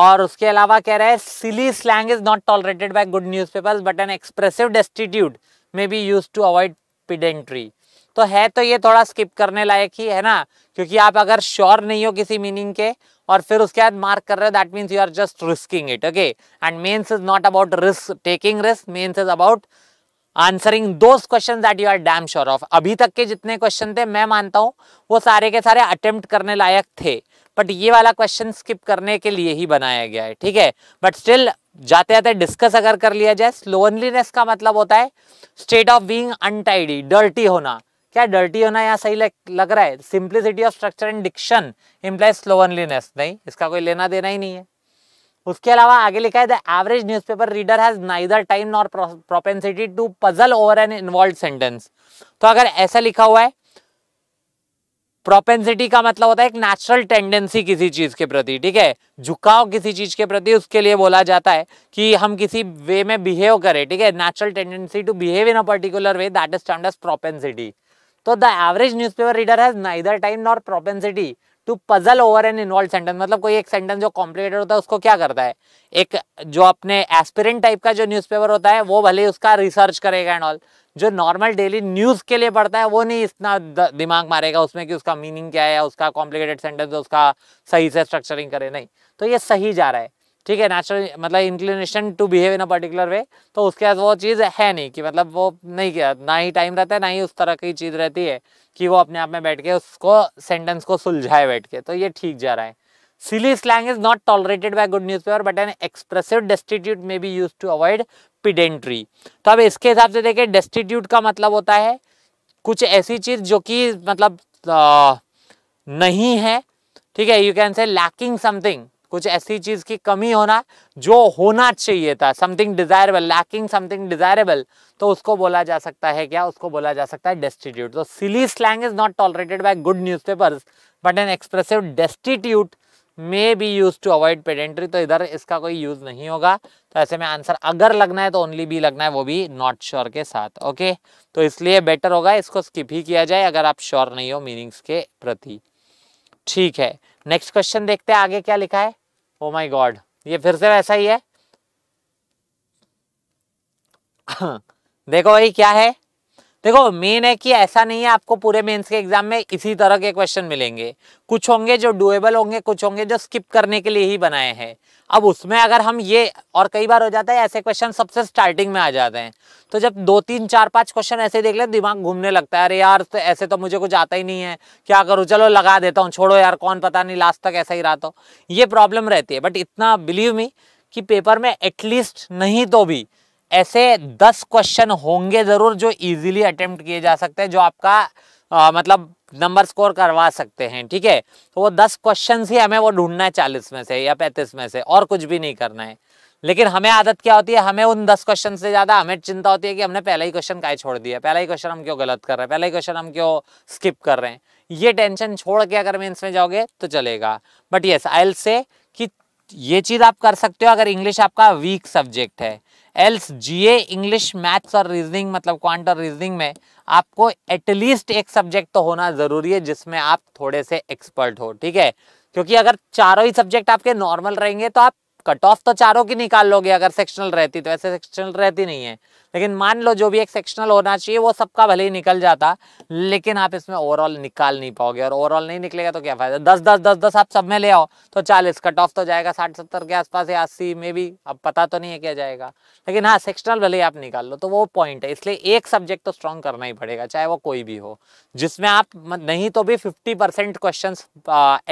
और उसके अलावा कह रहा है silly slang is not tolerated by good newspapers but an expressive destitute may be use to avoid pedantry तो है तो ये थोड़ा स्किप करने लायक ही है ना क्योंकि आप अगर श्योर नहीं हो किसी मीनिंग के और फिर उसके बाद मार्क कर रहे हो that means you are just risking it okay and mains is not about risk taking risk mains is about answering those question that you are damn sure of अभी तक के जितने क्वेश्चन थे मैं मानता हूँ वो सारे के सारे अटेम्प्ट करने लायक थे बट ये वाला क्वेश्चन स्किप करने के लिए ही बनाया गया है ठीक है बट स्टिल जाते जाते डिस्कस अगर कर लिया जाए लोनलीनेस का मतलब होता है state of being untidy dirty होना क्या डर्टी होना यहाँ सही लग रहा है simplicity of structure and diction implies loneliness नहीं इसका कोई लेना देना ही नहीं है उसके अलावा आगे लिखा है the average newspaper reader has neither time nor propensity to puzzle over an involve sentence तो अगर ऐसा लिखा हुआ है प्रोपेंसिटी का मतलब होता है एक नेचुरल टेंडेंसी किसी चीज़ के प्रति ठीक है झुकाव किसी चीज़ के प्रति उसके लिए बोला जाता है कि हम किसी वे में बिहेव करें ठीक है natural tendency to behave in a particular way that is termed as propensity तो the average newspaper reader has neither time nor propensity to puzzle over an involve sentence मतलब कोई एक सेंटेंस जो कॉम्प्लिकेटेड होता है उसको क्या करता है एक जो अपने एस्पिरेंट टाइप का जो न्यूज़पेपर होता है वो भले उसका रिसर्च करेगा एंड ऑल जो नॉर्मल डेली न्यूज़ के लिए पढ़ता है वो नहीं इतना दिमाग मारेगा उसमें कि उसका मीनिंग क्या है उसका कॉम्प्लिकेटेड सेंटेंस उसका सही से स्ट्रक्चरिंग करे नहीं तो ये सही जा रहा है ठीक है नेचुरल मतलब inclination to behave in a particular way तो उसके बाद वो चीज़ है नहीं कि मतलब वो नहीं किया ना ही टाइम रहता है ना ही उस तरह की चीज़ रहती है कि वो अपने आप में बैठ के उसको सेंटेंस को सुलझाए बैठ के तो ये ठीक जा रहा है silly slang is not tolerated by good newspaper but an expressive destitute may be use to avoid pedantry तो अब इसके हिसाब से देखें डेस्टिट्यूट का मतलब होता है कुछ ऐसी चीज जो कि मतलब आ, नहीं है ठीक है you can say lacking something कुछ ऐसी चीज़ की कमी होना जो होना चाहिए था something desirable lacking something desirable तो उसको बोला जा सकता है क्या उसको बोला जा सकता है डेस्टिट्यूट तो silly slang is not tolerated by good news but an expressive destitute may be use to avoid pedantry तो इधर इसका कोई यूज नहीं होगा तो ऐसे में आंसर अगर लगना है तो ओनली बी लगना है वो भी नॉट श्योर के साथ ओके तो इसलिए बेटर होगा इसको स्किप ही किया जाए अगर आप श्योर नहीं हो मीनिंग्स के प्रति ठीक है नेक्स्ट क्वेश्चन देखते हैं आगे क्या लिखा है ओ माय गॉड ये फिर से वैसा ही है देखो भाई क्या है देखो मेन है कि ऐसा नहीं है आपको पूरे मेंस के एग्जाम में इसी तरह के क्वेश्चन मिलेंगे कुछ होंगे जो डुएबल होंगे कुछ होंगे जो स्किप करने के लिए ही बनाए हैं अब उसमें अगर हम ये और कई बार हो जाता है ऐसे क्वेश्चन सबसे स्टार्टिंग में आ जाते हैं तो जब दो तीन चार पांच क्वेश्चन ऐसे देख ले दिमाग घूमने लगता है अरे यार तो ऐसे तो मुझे कुछ आता ही नहीं है क्या करूँ चलो लगा देता हूँ छोड़ो यार कौन पता नहीं लास्ट तक ऐसा ही रहा तो ये प्रॉब्लम रहती है बट इतना बिलीव मी कि पेपर में एटलीस्ट नहीं तो भी ऐसे दस क्वेश्चन होंगे ज़रूर जो इजीली अटेम्प्ट किए जा सकते हैं जो आपका आ, मतलब नंबर स्कोर करवा सकते हैं ठीक है तो वो दस क्वेश्चन ही हमें वो ढूंढना है चालीस में से या पैंतीस में से और कुछ भी नहीं करना है लेकिन हमें आदत क्या होती है हमें उन दस क्वेश्चन से ज़्यादा हमें चिंता होती है कि हमने पहला ही क्वेश्चन का छोड़ दिया पहला ही क्वेश्चन हम क्यों गलत कर रहे हैं पहला ही क्वेश्चन हम क्यों स्किप कर रहे हैं ये टेंशन छोड़ के अगर मेन्स में जाओगे तो चलेगा बट येस आई से कि ये चीज़ आप कर सकते हो अगर इंग्लिश आपका वीक सब्जेक्ट है एल्स जीए इंग्लिश मैथ्स और रीजनिंग मतलब क्वांट और रीजनिंग में आपको एटलीस्ट एक सब्जेक्ट तो होना ज़रूरी है जिसमें आप थोड़े से एक्सपर्ट हो ठीक है क्योंकि अगर चारों ही सब्जेक्ट आपके नॉर्मल रहेंगे तो आप कट ऑफ तो चारों की निकाल लोगे अगर सेक्शनल रहती तो ऐसे सेक्शनल रहती नहीं है लेकिन मान लो जो भी एक सेक्शनल होना चाहिए वो सबका भले ही निकल जाता लेकिन आप इसमें ओवरऑल निकाल नहीं पाओगे और ओवरऑल नहीं निकलेगा तो क्या फायदा दस दस दस दस आप सब में ले आओ तो चालीस कट ऑफ तो जाएगा साठ सत्तर के आसपास या अस्सी में भी अब पता तो नहीं है क्या जाएगा लेकिन हाँ सेक्शनल भले ही आप निकाल लो तो वो पॉइंट है इसलिए एक सब्जेक्ट तो स्ट्रॉन्ग करना ही पड़ेगा चाहे वो कोई भी हो जिसमें आप नहीं तो भी फिफ्टी परसेंट क्वेश्चन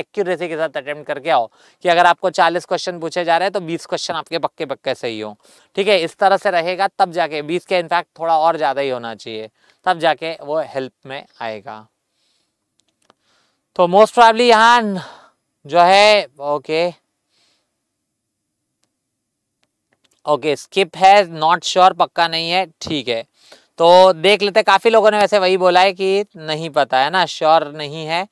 एक्यूरेसी के साथ अटेम्प्ट करके आओ कि अगर आपको चालीस क्वेश्चन पूछे जा रहे हैं तो बीस क्वेश्चन आपके पक्के पक्के सही हो ठीक है इस तरह से रहेगा तब जाके बीस के इनफैक्ट थोड़ा और ज़्यादा ही होना चाहिए तब जाके वो हेल्प में आएगा तो मोस्ट प्रॉब्ली यहाँ जो है ओके ओके स्किप है नॉट श्योर पक्का नहीं है ठीक है तो देख लेते काफ़ी लोगों ने वैसे वही बोला है कि नहीं पता है ना श्योर नहीं है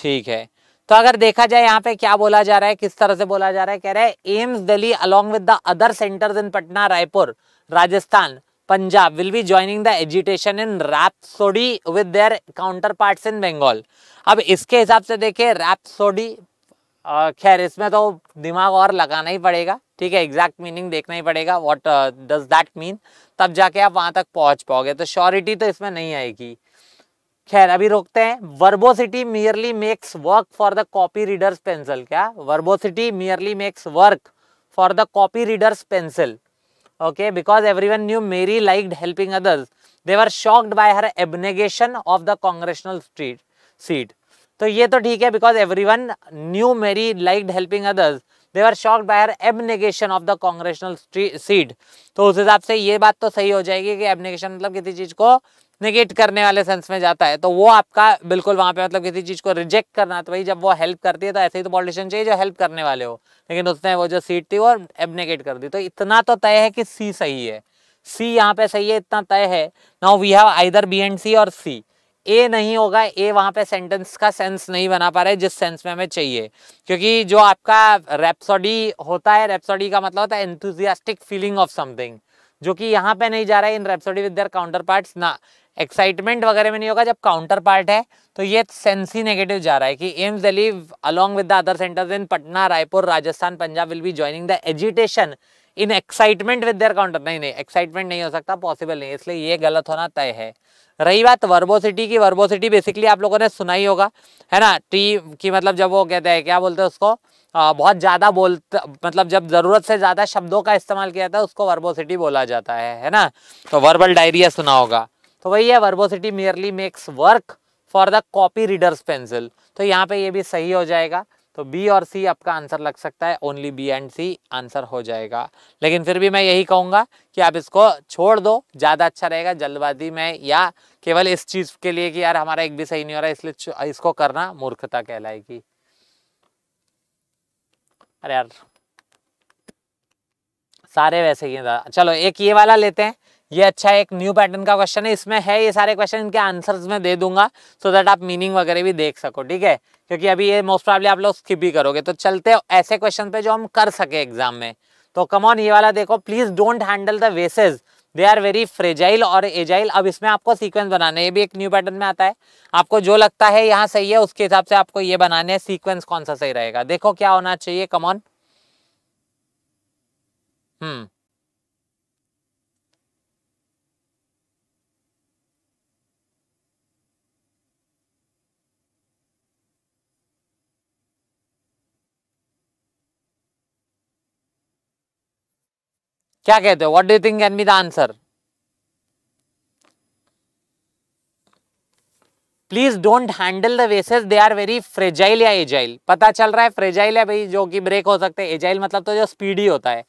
ठीक है तो अगर देखा जाए यहाँ पे क्या बोला जा रहा है किस तरह से बोला जा रहा है कह रहे हैं AIIMS Delhi along with the other centres in Patna Raipur Rajasthan will be joining the exultation in rhapsody with their counterpart in Bengal. अब इसके हिसाब से देखिए रैपसोडी खैर इसमें तो दिमाग और लगाना ही पड़ेगा ठीक है एग्जैक्ट मीनिंग देखना ही पड़ेगा वॉट डज दैट मीन तब जाके आप वहां तक पहुंच पाओगे तो श्योरिटी तो इसमें नहीं आएगी खैर अभी रोकते हैं verbosity merely makes work for the copy reader's pencil क्या verbosity merely makes work for the copy reader's pencil okay because everyone knew mary liked helping others they were shocked by her abnegation of the congressional street, seat तो ये तो ठीक है because everyone knew Mary like helping others they are shocked by her abnegation of the congressional seat तो उस हिसाब से ये बात तो सही हो जाएगी कि एबनेगेशन मतलब किसी चीज को निगेट करने वाले सेंस में जाता है तो वो आपका बिल्कुल वहां पे मतलब किसी चीज को रिजेक्ट करना तो भाई जब वो हेल्प करती है तो ऐसे ही तो पॉलिटिशियन चाहिए जो हेल्प करने वाले हो लेकिन उसने वो जो सीट थी वो एबनेगेट कर दी तो इतना तो तय है कि सी सही है सी यहाँ पे सही है इतना तय है now we have either B and C और सी ए नहीं होगा ए वहाँ पे सेंटेंस का सेंस नहीं बना पा रहे जिस सेंस में हमें चाहिए क्योंकि जो आपका रेप्सोडी होता है रेप्सोडी का मतलब होता है एंथुजियास्टिक फीलिंग ऑफ समथिंग जो कि यहाँ पे नहीं जा रहा है in rhapsody with their counterparts ना एक्साइटमेंट वगैरह में नहीं होगा जब काउंटर पार्ट है तो ये सेंस ही नेगेटिव जा रहा है कि AIIMS Delhi along with the other centres in Patna Raipur Rajasthan Punjab will be joining the exultation in excitement with their counter नहीं नहीं एक्साइटमेंट नहीं हो सकता पॉसिबल नहीं इसलिए ये गलत होना तय है रही बात वर्बोसिटी की वर्बोसिटी बेसिकली आप लोगों ने सुना ही होगा है ना टी की मतलब जब वो कहते हैं क्या बोलते हैं उसको आ, बहुत ज़्यादा बोल मतलब जब ज़रूरत से ज़्यादा शब्दों का इस्तेमाल किया जाता है उसको वर्बोसिटी बोला जाता है है ना तो वर्बल डायरिया सुना होगा तो वही है verbosity merely makes work for the copy reader's pencil तो यहाँ पे ये भी सही हो जाएगा तो बी और सी आपका आंसर लग सकता है only B and C answer हो जाएगा लेकिन फिर भी मैं यही कहूँगा कि आप इसको छोड़ दो ज़्यादा अच्छा रहेगा जल्दबाजी में या केवल इस चीज़ के लिए कि यार हमारा एक भी सही नहीं हो रहा इसलिए इसको करना मूर्खता कहलाएगी अरे यार सारे वैसे ही चलो एक ये वाला लेते हैं ये अच्छा एक न्यू पैटर्न का क्वेश्चन है इसमें है ये सारे क्वेश्चन इनके आंसर्स में दे दूंगा सो दैट आप मीनिंग वगैरह भी देख सको ठीक है क्योंकि अभी ये मोस्ट प्रॉब्ली आप लोग स्किप भी करोगे तो चलते ऐसे क्वेश्चन पे जो हम कर सके एग्जाम में तो ऑन ये वाला देखो please don't handle the vases they are very fragile और एजाइल अब इसमें आपको सीक्वेंस बनाने ये भी एक न्यू पैटर्न में आता है आपको जो लगता है यहाँ सही है उसके हिसाब से आपको ये बनाने हैं सीक्वेंस कौन सा सही रहेगा देखो क्या होना चाहिए कमॉन हम्म क्या कहते हो what do think can be the answer please don't handle the vases they are very fragile या एजाइल पता चल रहा है फ्रेजाइल है भाई जो कि ब्रेक हो सकते हैं एजाइल मतलब तो जो स्पीडी होता है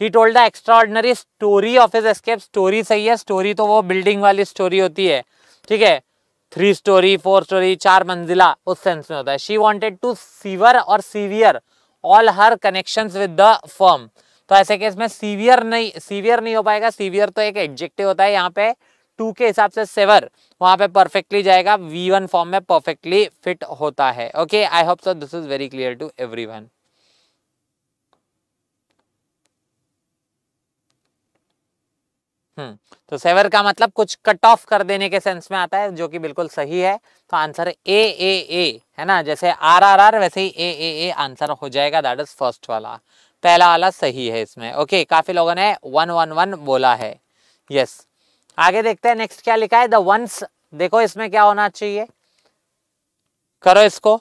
he told the extraordinary story of his escape story सही है स्टोरी तो वो बिल्डिंग वाली स्टोरी होती है ठीक है थ्री स्टोरी फोर स्टोरी चार मंजिला उस सेंस में होता है शी वॉन्टेड टू सीवर और severe all her connection with the firm तो ऐसे केस में सीवियर नहीं सीवियर नहीं हो पाएगा सीवियर तो एक एडजेक्टिव होता है यहाँ पे टू के हिसाब से सेवर वहाँ पे परफेक्टली जाएगा वी वन फॉर्म में परफेक्टली फिट होता है okay I hope so this is very clear to everyone तो सेवर का मतलब कुछ कट ऑफ कर देने के सेंस में आता है जो कि बिल्कुल सही है तो आंसर ए ए ए है ना जैसे आर आर आर वैसे ही ए ए ए आंसर हो जाएगा दैट इज फर्स्ट वाला पहला वाला सही है इसमें ओके काफ़ी लोगों ने वन वन वन बोला है यस आगे देखते हैं नेक्स्ट क्या लिखा है द वंस देखो इसमें क्या होना चाहिए करो इसको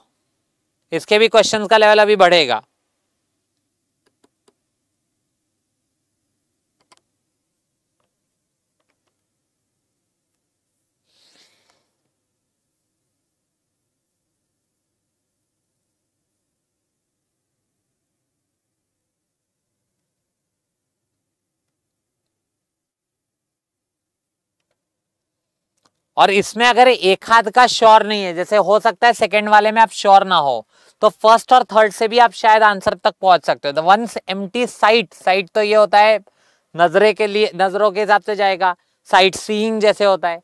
इसके भी क्वेश्चन का लेवल अभी बढ़ेगा और इसमें अगर एक हाथ का श्योर नहीं है जैसे हो सकता है सेकेंड वाले में आप श्योर ना हो तो फर्स्ट और थर्ड से भी आप शायद आंसर तक पहुंच सकते हो the once em site site तो ये होता है नजरे के लिए नजरों के हिसाब से जाएगा साइट सीइंग जैसे होता है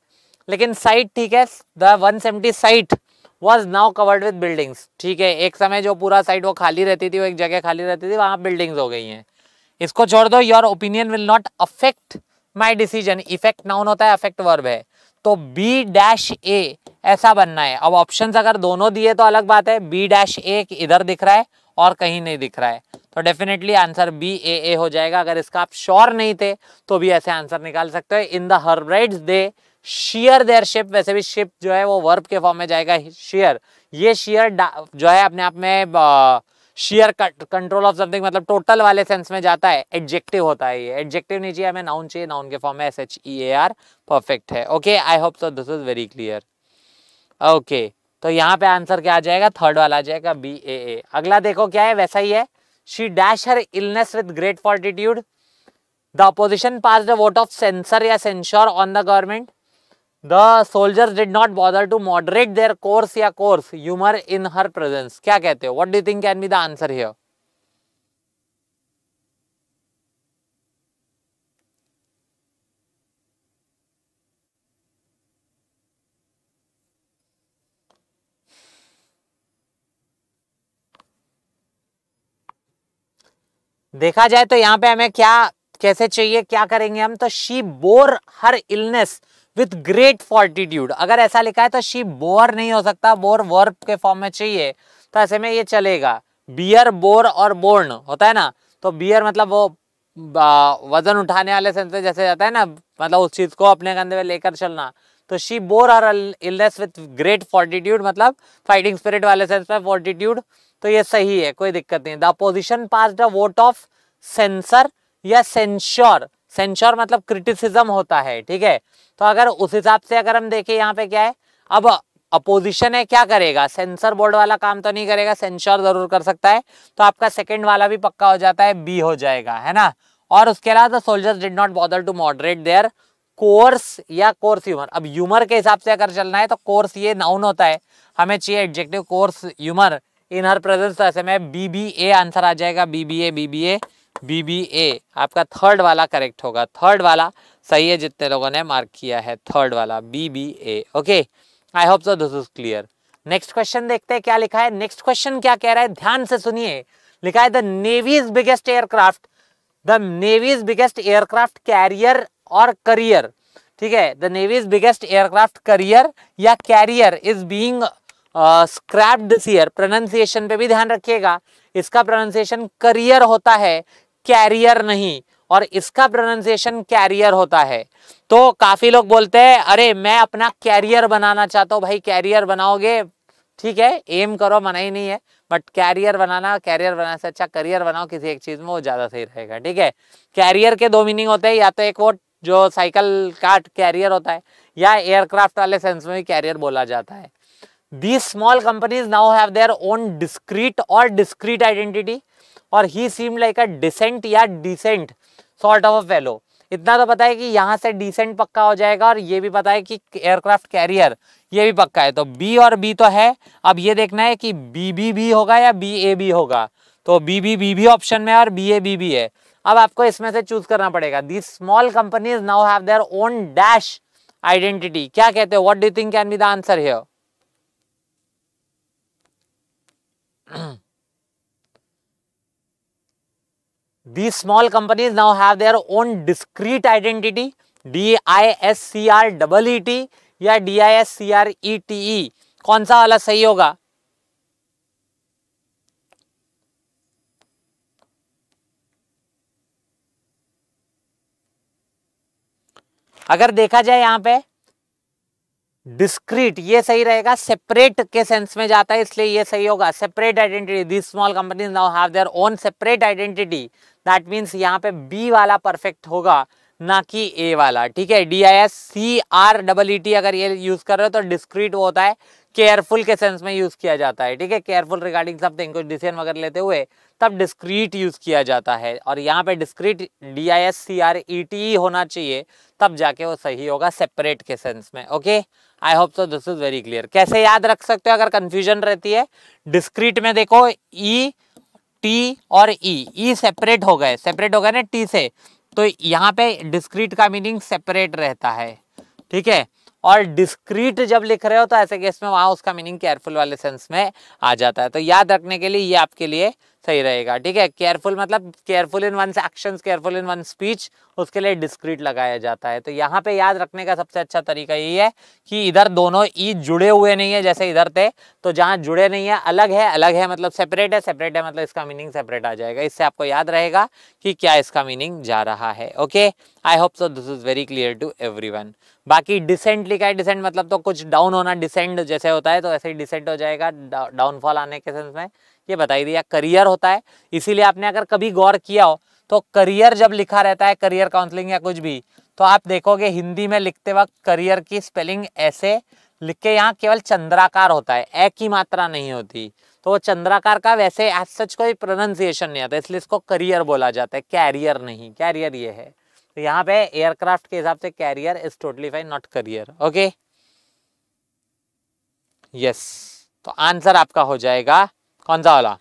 लेकिन साइट ठीक है the once em site was now covered with buildings ठीक है एक समय जो पूरा साइट वो खाली रहती थी वो एक जगह खाली रहती थी वहाँ बिल्डिंग्स हो गई हैं इसको छोड़ दो your opinion will not affect my decision effect noun होता है अफेक्ट वर्ब है तो बी डैश ए ऐसा बनना है अब ऑप्शन अगर दोनों दिए तो अलग बात है बी डैश ए इधर दिख रहा है और कहीं नहीं दिख रहा है तो definitely answer B A A हो जाएगा अगर इसका आप श्योर नहीं थे तो भी ऐसे आंसर निकाल सकते हो in the Hebrides they share their ship वैसे भी शिप जो है वो वर्ब के फॉर्म में जाएगा शेयर ये शेयर जो है अपने आप में शेयर कंट्रोल ऑफ समथिंग मतलब टोटल वाले सेंस में जाता है एडजेक्टिव होता है ये एडजेक्टिव नहीं चाहिए हमें नाउन चाहिए नाउन के फॉर्म में S H E A R perfect है okay I hope so this is very clear okay तो यहाँ पे आंसर क्या आ जाएगा थर्ड वाला आ जाएगा बी ए ए अगला देखो क्या है वैसा ही है she dash her illness with great fortitude the opposition pass the vote of censor या censure on the government the soldiers did not bother to moderate their course या coarse humour in her presence क्या कहते हो what do think can be the answer here देखा जाए तो यहाँ पे हमें क्या कैसे चाहिए क्या करेंगे हम तो she bore her illness with great fortitude अगर ऐसा लिखा है तो शी बोर नहीं हो सकता बोर वर्ब के फॉर्म में चाहिए तो ऐसे में ये चलेगा बियर बोर और बोर्न होता है ना तो बियर मतलब वो वजन उठाने वाले सेंसर जैसे जाता है ना मतलब उस चीज़ को अपने कंधे में लेकर चलना तो she bore are illness with great fortitude मतलब फाइटिंग स्पिरिट वाले सेंस में फॉर्टिट्यूड तो ये सही है कोई दिक्कत नहीं the opposition pass the vote of censor या सेंश्योर सेंशोर मतलब क्रिटिसिज्म होता है ठीक है तो अगर उस हिसाब से अगर हम देखें यहाँ पे क्या है अब अपोजिशन है क्या करेगा सेंसर बोर्ड वाला काम तो नहीं करेगा सेंसर जरूर कर सकता है तो आपका सेकेंड वाला भी पक्का हो जाता है बी हो जाएगा है ना और उसके अलावा soldiers did not bother to moderate their course या कोर्स ह्यूमर अब ह्यूमर के हिसाब से अगर चलना है तो कोर्स ये नाउन होता है हमें चाहिए adjective coarse humour in her presence ऐसे में बी बी ए आंसर आ जाएगा B B A B B A B B A आपका थर्ड वाला करेक्ट होगा थर्ड वाला सही है जितने लोगों ने मार्क किया है थर्ड वाला B B A okay I hope so this is clear next question देखते हैं क्या लिखा है नेक्स्ट क्वेश्चन क्या कह रहा है ध्यान से सुनिए लिखा है the navy's biggest aircraft the navy's biggest aircraft carrier और करियर ठीक है the navy's biggest aircraft career या carrier is being scrapped this year pronunciation पे भी ध्यान रखिएगा इसका प्रोनाउंसिएशन करियर होता है कैरियर नहीं और इसका प्रोनाउंसिएशन कैरियर होता है तो काफ़ी लोग बोलते हैं अरे मैं अपना कैरियर बनाना चाहता हूँ भाई कैरियर बनाओगे ठीक है एम करो मना ही नहीं है बट कैरियर बनाना कैरियर बनाने से अच्छा करियर बनाओ किसी एक चीज़ में वो ज़्यादा सही रहेगा ठीक है कैरियर के दो मीनिंग होते हैं या तो एक वो जो साइकिल का कैरियर होता है या एयरक्राफ्ट वाले सेंस में भी कैरियर बोला जाता है the small companies now have their own discrete और डिस्क्रीट आइडेंटिटी और he seem like a decent या descent sort of a fellow इतना तो पता है कि यहाँ से डिसेंट पक्का हो जाएगा और ये भी पता है कि एयरक्राफ्ट कैरियर ये भी पक्का है तो बी और बी तो है अब ये देखना है कि बी बी बी होगा या बी ए बी होगा तो B B B B option में और बी ए बी बी है अब आपको इसमें से चूज करना पड़ेगा the small companies now have their own dash identity क्या कहते हैं what do think can be the answer here these small companies now have their own discrete identity R double E T या T E e e e. कौन सा वाला सही होगा अगर देखा जाए यहां पे डिस्क्रीट ये सही रहेगा सेपरेट के सेंस में जाता है इसलिए ये सही होगा separate identity this small companies now have their own separate identity that means यहाँ पे बी वाला परफेक्ट होगा ना कि ए वाला ठीक है D I S C R double E T अगर ये यूज कर रहे हो तो डिस्क्रीट वो होता है केयरफुल के सेंस में यूज किया जाता है ठीक है केयरफुल रिगार्डिंग सब थिंग कुछ डिसीजन वगैरह लेते हुए तब डिस्क्रीट यूज किया जाता है और यहाँ पे discrete D I S C R E T होना चाहिए तब जाके वो सही होगा सेपरेट के सेंस में okay I hope so this is very clear कैसे याद रख सकते हो अगर कंफ्यूजन रहती है डिस्क्रीट में देखो ई e, टी और ई ई सेपरेट हो गए सेपरेट हो गए ना टी से तो यहाँ पे डिस्क्रीट का मीनिंग सेपरेट रहता है ठीक है और डिस्क्रीट जब लिख रहे हो तो ऐसे केस में वहाँ उसका मीनिंग केयरफुल वाले सेंस में आ जाता है तो याद रखने के लिए ये आपके लिए सही रहेगा ठीक है केयरफुल मतलब careful in one actions careful in one speech उसके लिए डिस्क्रीट लगाया जाता है तो यहाँ पे याद रखने का सबसे अच्छा तरीका यही है कि इधर दोनों ई जुड़े हुए नहीं है जैसे इधर थे तो जहाँ जुड़े नहीं है अलग है अलग है मतलब सेपरेट है सेपरेट है मतलब इसका मीनिंग सेपरेट आ जाएगा इससे आपको याद रहेगा कि क्या इसका मीनिंग जा रहा है okay I hope so this is very clear to every बाकी डिसेंट लिखा है डिसेंट मतलब तो कुछ डाउन होना डिसेंट जैसे होता है तो ऐसे ही डिसेंट हो जाएगा डाउनफॉल आने के सेंस में ये बताई दिया करियर होता है इसीलिए आपने अगर कभी गौर किया हो तो करियर जब लिखा रहता है करियर काउंसलिंग या कुछ भी तो आप देखोगे हिंदी में लिखते वक्त करियर की स्पेलिंग ऐसे लिख के यहाँ केवल चंद्राकार होता है ए की मात्रा नहीं होती तो वो चंद्राकार का वैसे एज सच कोई प्रोनाउंसिएशन नहीं आता इसलिए इसको करियर बोला जाता है कैरियर नहीं कैरियर ये है तो यहाँ पे एयरक्राफ्ट के हिसाब से carrier is totally fine not career okay yes तो आंसर आपका हो जाएगा कौन सा वाला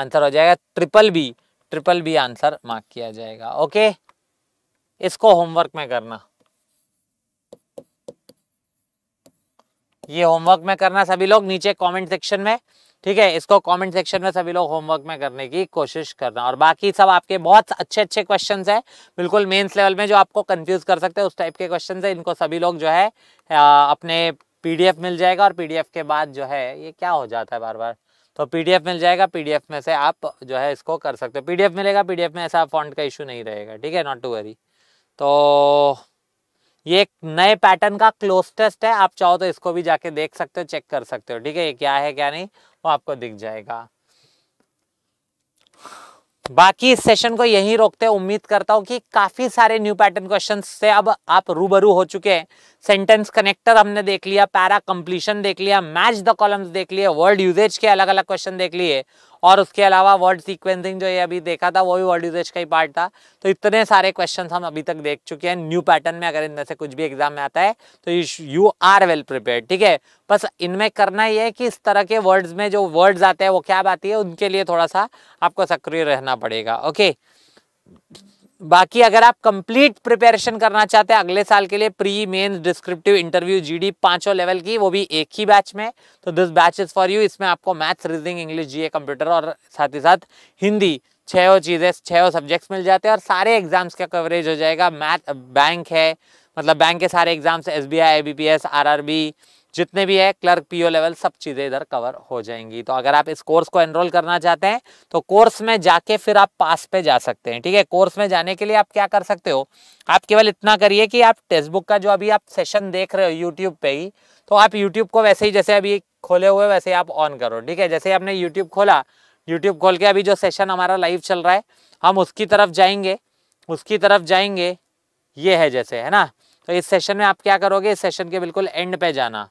आंसर हो जाएगा triple B triple B answer mark किया जाएगा ओके इसको होमवर्क में करना ये होमवर्क में करना सभी लोग नीचे कमेंट सेक्शन में ठीक है इसको कमेंट सेक्शन में सभी लोग होमवर्क में करने की कोशिश करना और बाकी सब आपके बहुत अच्छे अच्छे क्वेश्चन है बिल्कुल मेंस लेवल में जो आपको कंफ्यूज कर सकते हैं उस टाइप के क्वेश्चन है इनको सभी लोग जो है अपने पीडीएफ मिल जाएगा और पीडीएफ के बाद जो है ये क्या हो जाता है बार बार तो पीडीएफ मिल जाएगा पीडीएफ में से आप जो है इसको कर सकते हो पीडीएफ मिलेगा पीडीएफ में ऐसा फॉन्ट का इशू नहीं रहेगा ठीक है नॉट टू वरी तो ये एक नए पैटर्न का क्लोज टेस्ट है आप चाहो तो इसको भी जाके देख सकते हो चेक कर सकते हो ठीक है ये क्या है क्या नहीं वो आपको दिख जाएगा बाकी इस सेशन को यहीं रोकते हैं उम्मीद करता हूँ कि काफ़ी सारे न्यू पैटर्न क्वेश्चन से अब आप रूबरू हो चुके हैं सेंटेंस कनेक्टर हमने देख लिया पैरा कंप्लीशन देख लिया मैच द कॉलम्स देख लिए वर्ड यूजेज के अलग अलग क्वेश्चन देख लिए और उसके अलावा वर्ड सीक्वेंसिंग जो ये अभी देखा था वो भी वर्ड यूजेज का ही पार्ट था तो इतने सारे क्वेश्चन हम अभी तक देख चुके हैं न्यू पैटर्न में अगर इनमें से कुछ भी एग्जाम में आता है तो यू आर वेल प्रिपेयर ठीक है बस इनमें करना ये है कि इस तरह के वर्ड्स में जो वर्ड्स आते हैं वो क्या आती है उनके लिए थोड़ा सा आपको सक्रिय रहना पड़ेगा ओके बाकी अगर आप कंप्लीट प्रिपरेशन करना चाहते हैं अगले साल के लिए pre main descriptive interview GD पांचों लेवल की वो भी एक ही बैच में तो this batch is for you इसमें आपको maths reasoning English GA computer और साथ ही साथ हिंदी छो चीज़ें छः सब्जेक्ट्स मिल जाते हैं और सारे एग्जाम्स का कवरेज हो जाएगा मैथ बैंक है मतलब बैंक के सारे exams S B I B P S R R B जितने भी है क्लर्क पीओ लेवल सब चीज़ें इधर कवर हो जाएंगी तो अगर आप इस कोर्स को एनरोल करना चाहते हैं तो कोर्स में जाके फिर आप पास पे जा सकते हैं ठीक है कोर्स में जाने के लिए आप क्या कर सकते हो आप केवल इतना करिए कि आप टेक्स्ट बुक का जो अभी आप सेशन देख रहे हो यूट्यूब पे ही तो आप यूट्यूब को वैसे ही जैसे अभी खोले हुए वैसे आप ऑन करो ठीक है जैसे आपने यूट्यूब खोला यूट्यूब खोल के अभी जो सेशन हमारा लाइव चल रहा है हम उसकी तरफ जाएंगे उसकी तरफ जाएंगे ये है जैसे है ना तो इस सेशन में आप क्या करोगे इस सेशन के बिल्कुल एंड पे जाना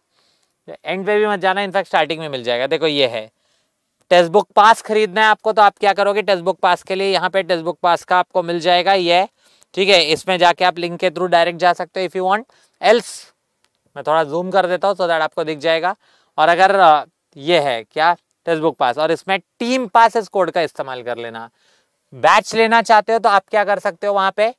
एंड पे भी मत जाना इनफैक्ट स्टार्टिंग में मिल जाएगा देखो ये है टेस्ट बुक पास खरीदना है आपको तो आप क्या करोगे टेस्ट बुक पास के लिए यहाँ पे टेस्ट बुक पास का आपको मिल जाएगा ये ठीक है इसमें जाके आप लिंक के थ्रू डायरेक्ट जा सकते हो इफ़ यू वांट एल्स मैं थोड़ा जूम कर देता हूँ सो दैट आपको दिख जाएगा और अगर ये है क्या टेक्स्ट बुक पास और इसमें टीम पास इस कोड का इस्तेमाल कर लेना बैच लेना चाहते हो तो आप क्या कर सकते हो वहां पे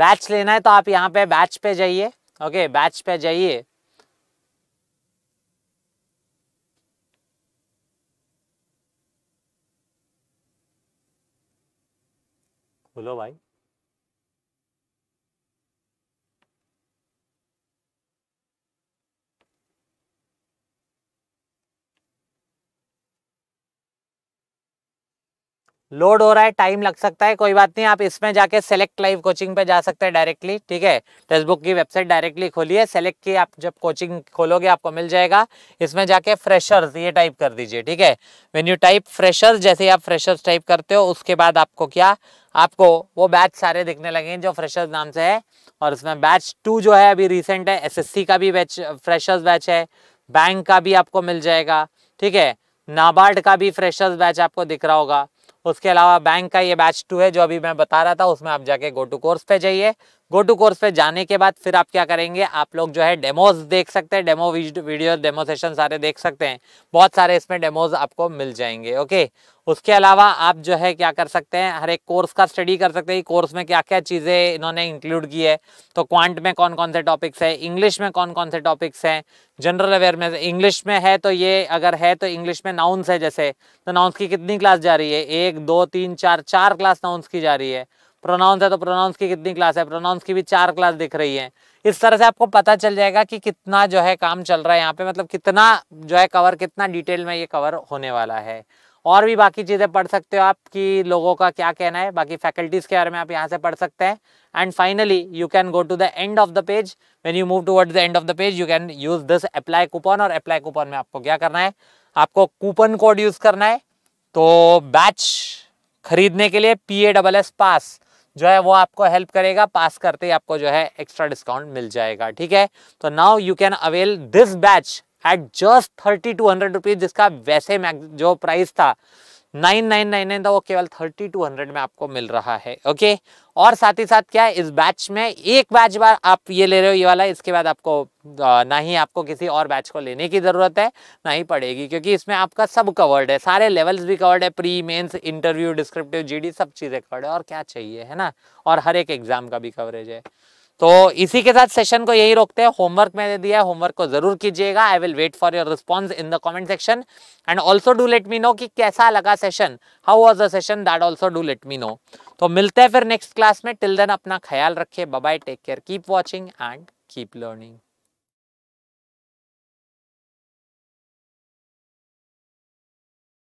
बैच लेना है तो आप यहाँ पे बैच पे जाइए ओके बैच पे जाइए बोलो भाई लोड हो रहा है टाइम लग सकता है कोई बात नहीं आप इसमें जाके सेलेक्ट लाइव कोचिंग पे जा सकते हैं डायरेक्टली ठीक है टेक्स्ट की वेबसाइट डायरेक्टली खोलिए सेलेक्ट की आप जब कोचिंग खोलोगे आपको मिल जाएगा इसमें जाके फ्रेशर्स ये टाइप कर दीजिए ठीक है वेन यू टाइप फ्रेशर्स जैसे आप फ्रेशर्स टाइप करते हो उसके बाद आपको क्या आपको वो बैच सारे दिखने लगे जो फ्रेशर्स नाम से है और इसमें बैच टू जो है अभी रिसेंट है एस का भी बैच फ्रेशर्स बैच है बैंक का भी आपको मिल जाएगा ठीक है नाबार्ड का भी फ्रेशर्स बैच आपको दिख रहा होगा उसके अलावा बैंक का ये बैच टू है जो अभी मैं बता रहा था उसमें आप जाके गो टू कोर्स पे जाइए गो टू कोर्स पे जाने के बाद फिर आप क्या करेंगे आप लोग जो है डेमोज देख सकते हैं डेमो वीडियो डेमो सेशन सारे देख सकते हैं बहुत सारे इसमें डेमोज आपको मिल जाएंगे ओके उसके अलावा आप जो है क्या कर सकते हैं हर एक कोर्स का स्टडी कर सकते हैं कोर्स में क्या क्या चीज़ें इन्होंने इंक्लूड की है तो क्वांट में कौन कौन से टॉपिक्स है इंग्लिश में कौन कौन से टॉपिक्स हैं जनरल अवेयरनेस इंग्लिश में है तो ये अगर है तो इंग्लिश में नाउन्स है जैसे तो नाउन्स की कितनी क्लास जा रही है एक दो तीन चार चार क्लास नाउन्स की जा रही है प्रोनाउंस है तो प्रोनाउंस की कितनी क्लास है प्रोनाउंस की भी चार क्लास दिख रही है इस तरह से आपको पता चल जाएगा कि कितना जो है काम चल रहा है यहाँ पे मतलब कितना जो है कवर कितना डिटेल में ये कवर होने वाला है और भी बाकी चीज़ें पढ़ सकते हो आप कि लोगों का क्या कहना है बाकी फैकल्टीज़ के बारे में आप यहाँ से पढ़ सकते हैं and finally you can go to the end of the page when you move towards the end of the page you can use this apply coupon और अप्लाई कूपन में आपको क्या करना है आपको कूपन कोड यूज़ करना है तो बैच खरीदने के लिए P A double S pass जो है वो आपको हेल्प करेगा पास करते ही आपको जो है एक्स्ट्रा डिस्काउंट मिल जाएगा ठीक है तो now you can avail this batch at just thirty two hundred rupees जिसका वैसे जो प्राइस था नाइन नाइन नाइन नाइन था वो केवल थर्टी टू हंड्रेड में आपको मिल रहा है ओके और साथ ही साथ क्या है इस बैच में एक बैच बार आप ये ले रहे हो ये वाला इसके बाद आपको ना ही आपको किसी और बैच को लेने की ज़रूरत है ना ही पड़ेगी क्योंकि इसमें आपका सब कवर्ड है सारे लेवल्स भी कवर्ड है pre mains interview descriptive GD सब चीज़ें कवर्ड है और क्या चाहिए है ना और हर एक एग्ज़ाम का भी कवरेज है तो इसी के साथ सेशन को यही रोकते हैं होमवर्क मैंने दिया है होमवर्क को जरूर कीजिएगा I will wait for your response in the comment section and also do let me know कि कैसा लगा session how was the session that also do let me know तो मिलते हैं फिर नेक्स्ट क्लास में टिल देन अपना ख्याल रखिए bye take care keep watching and keep learning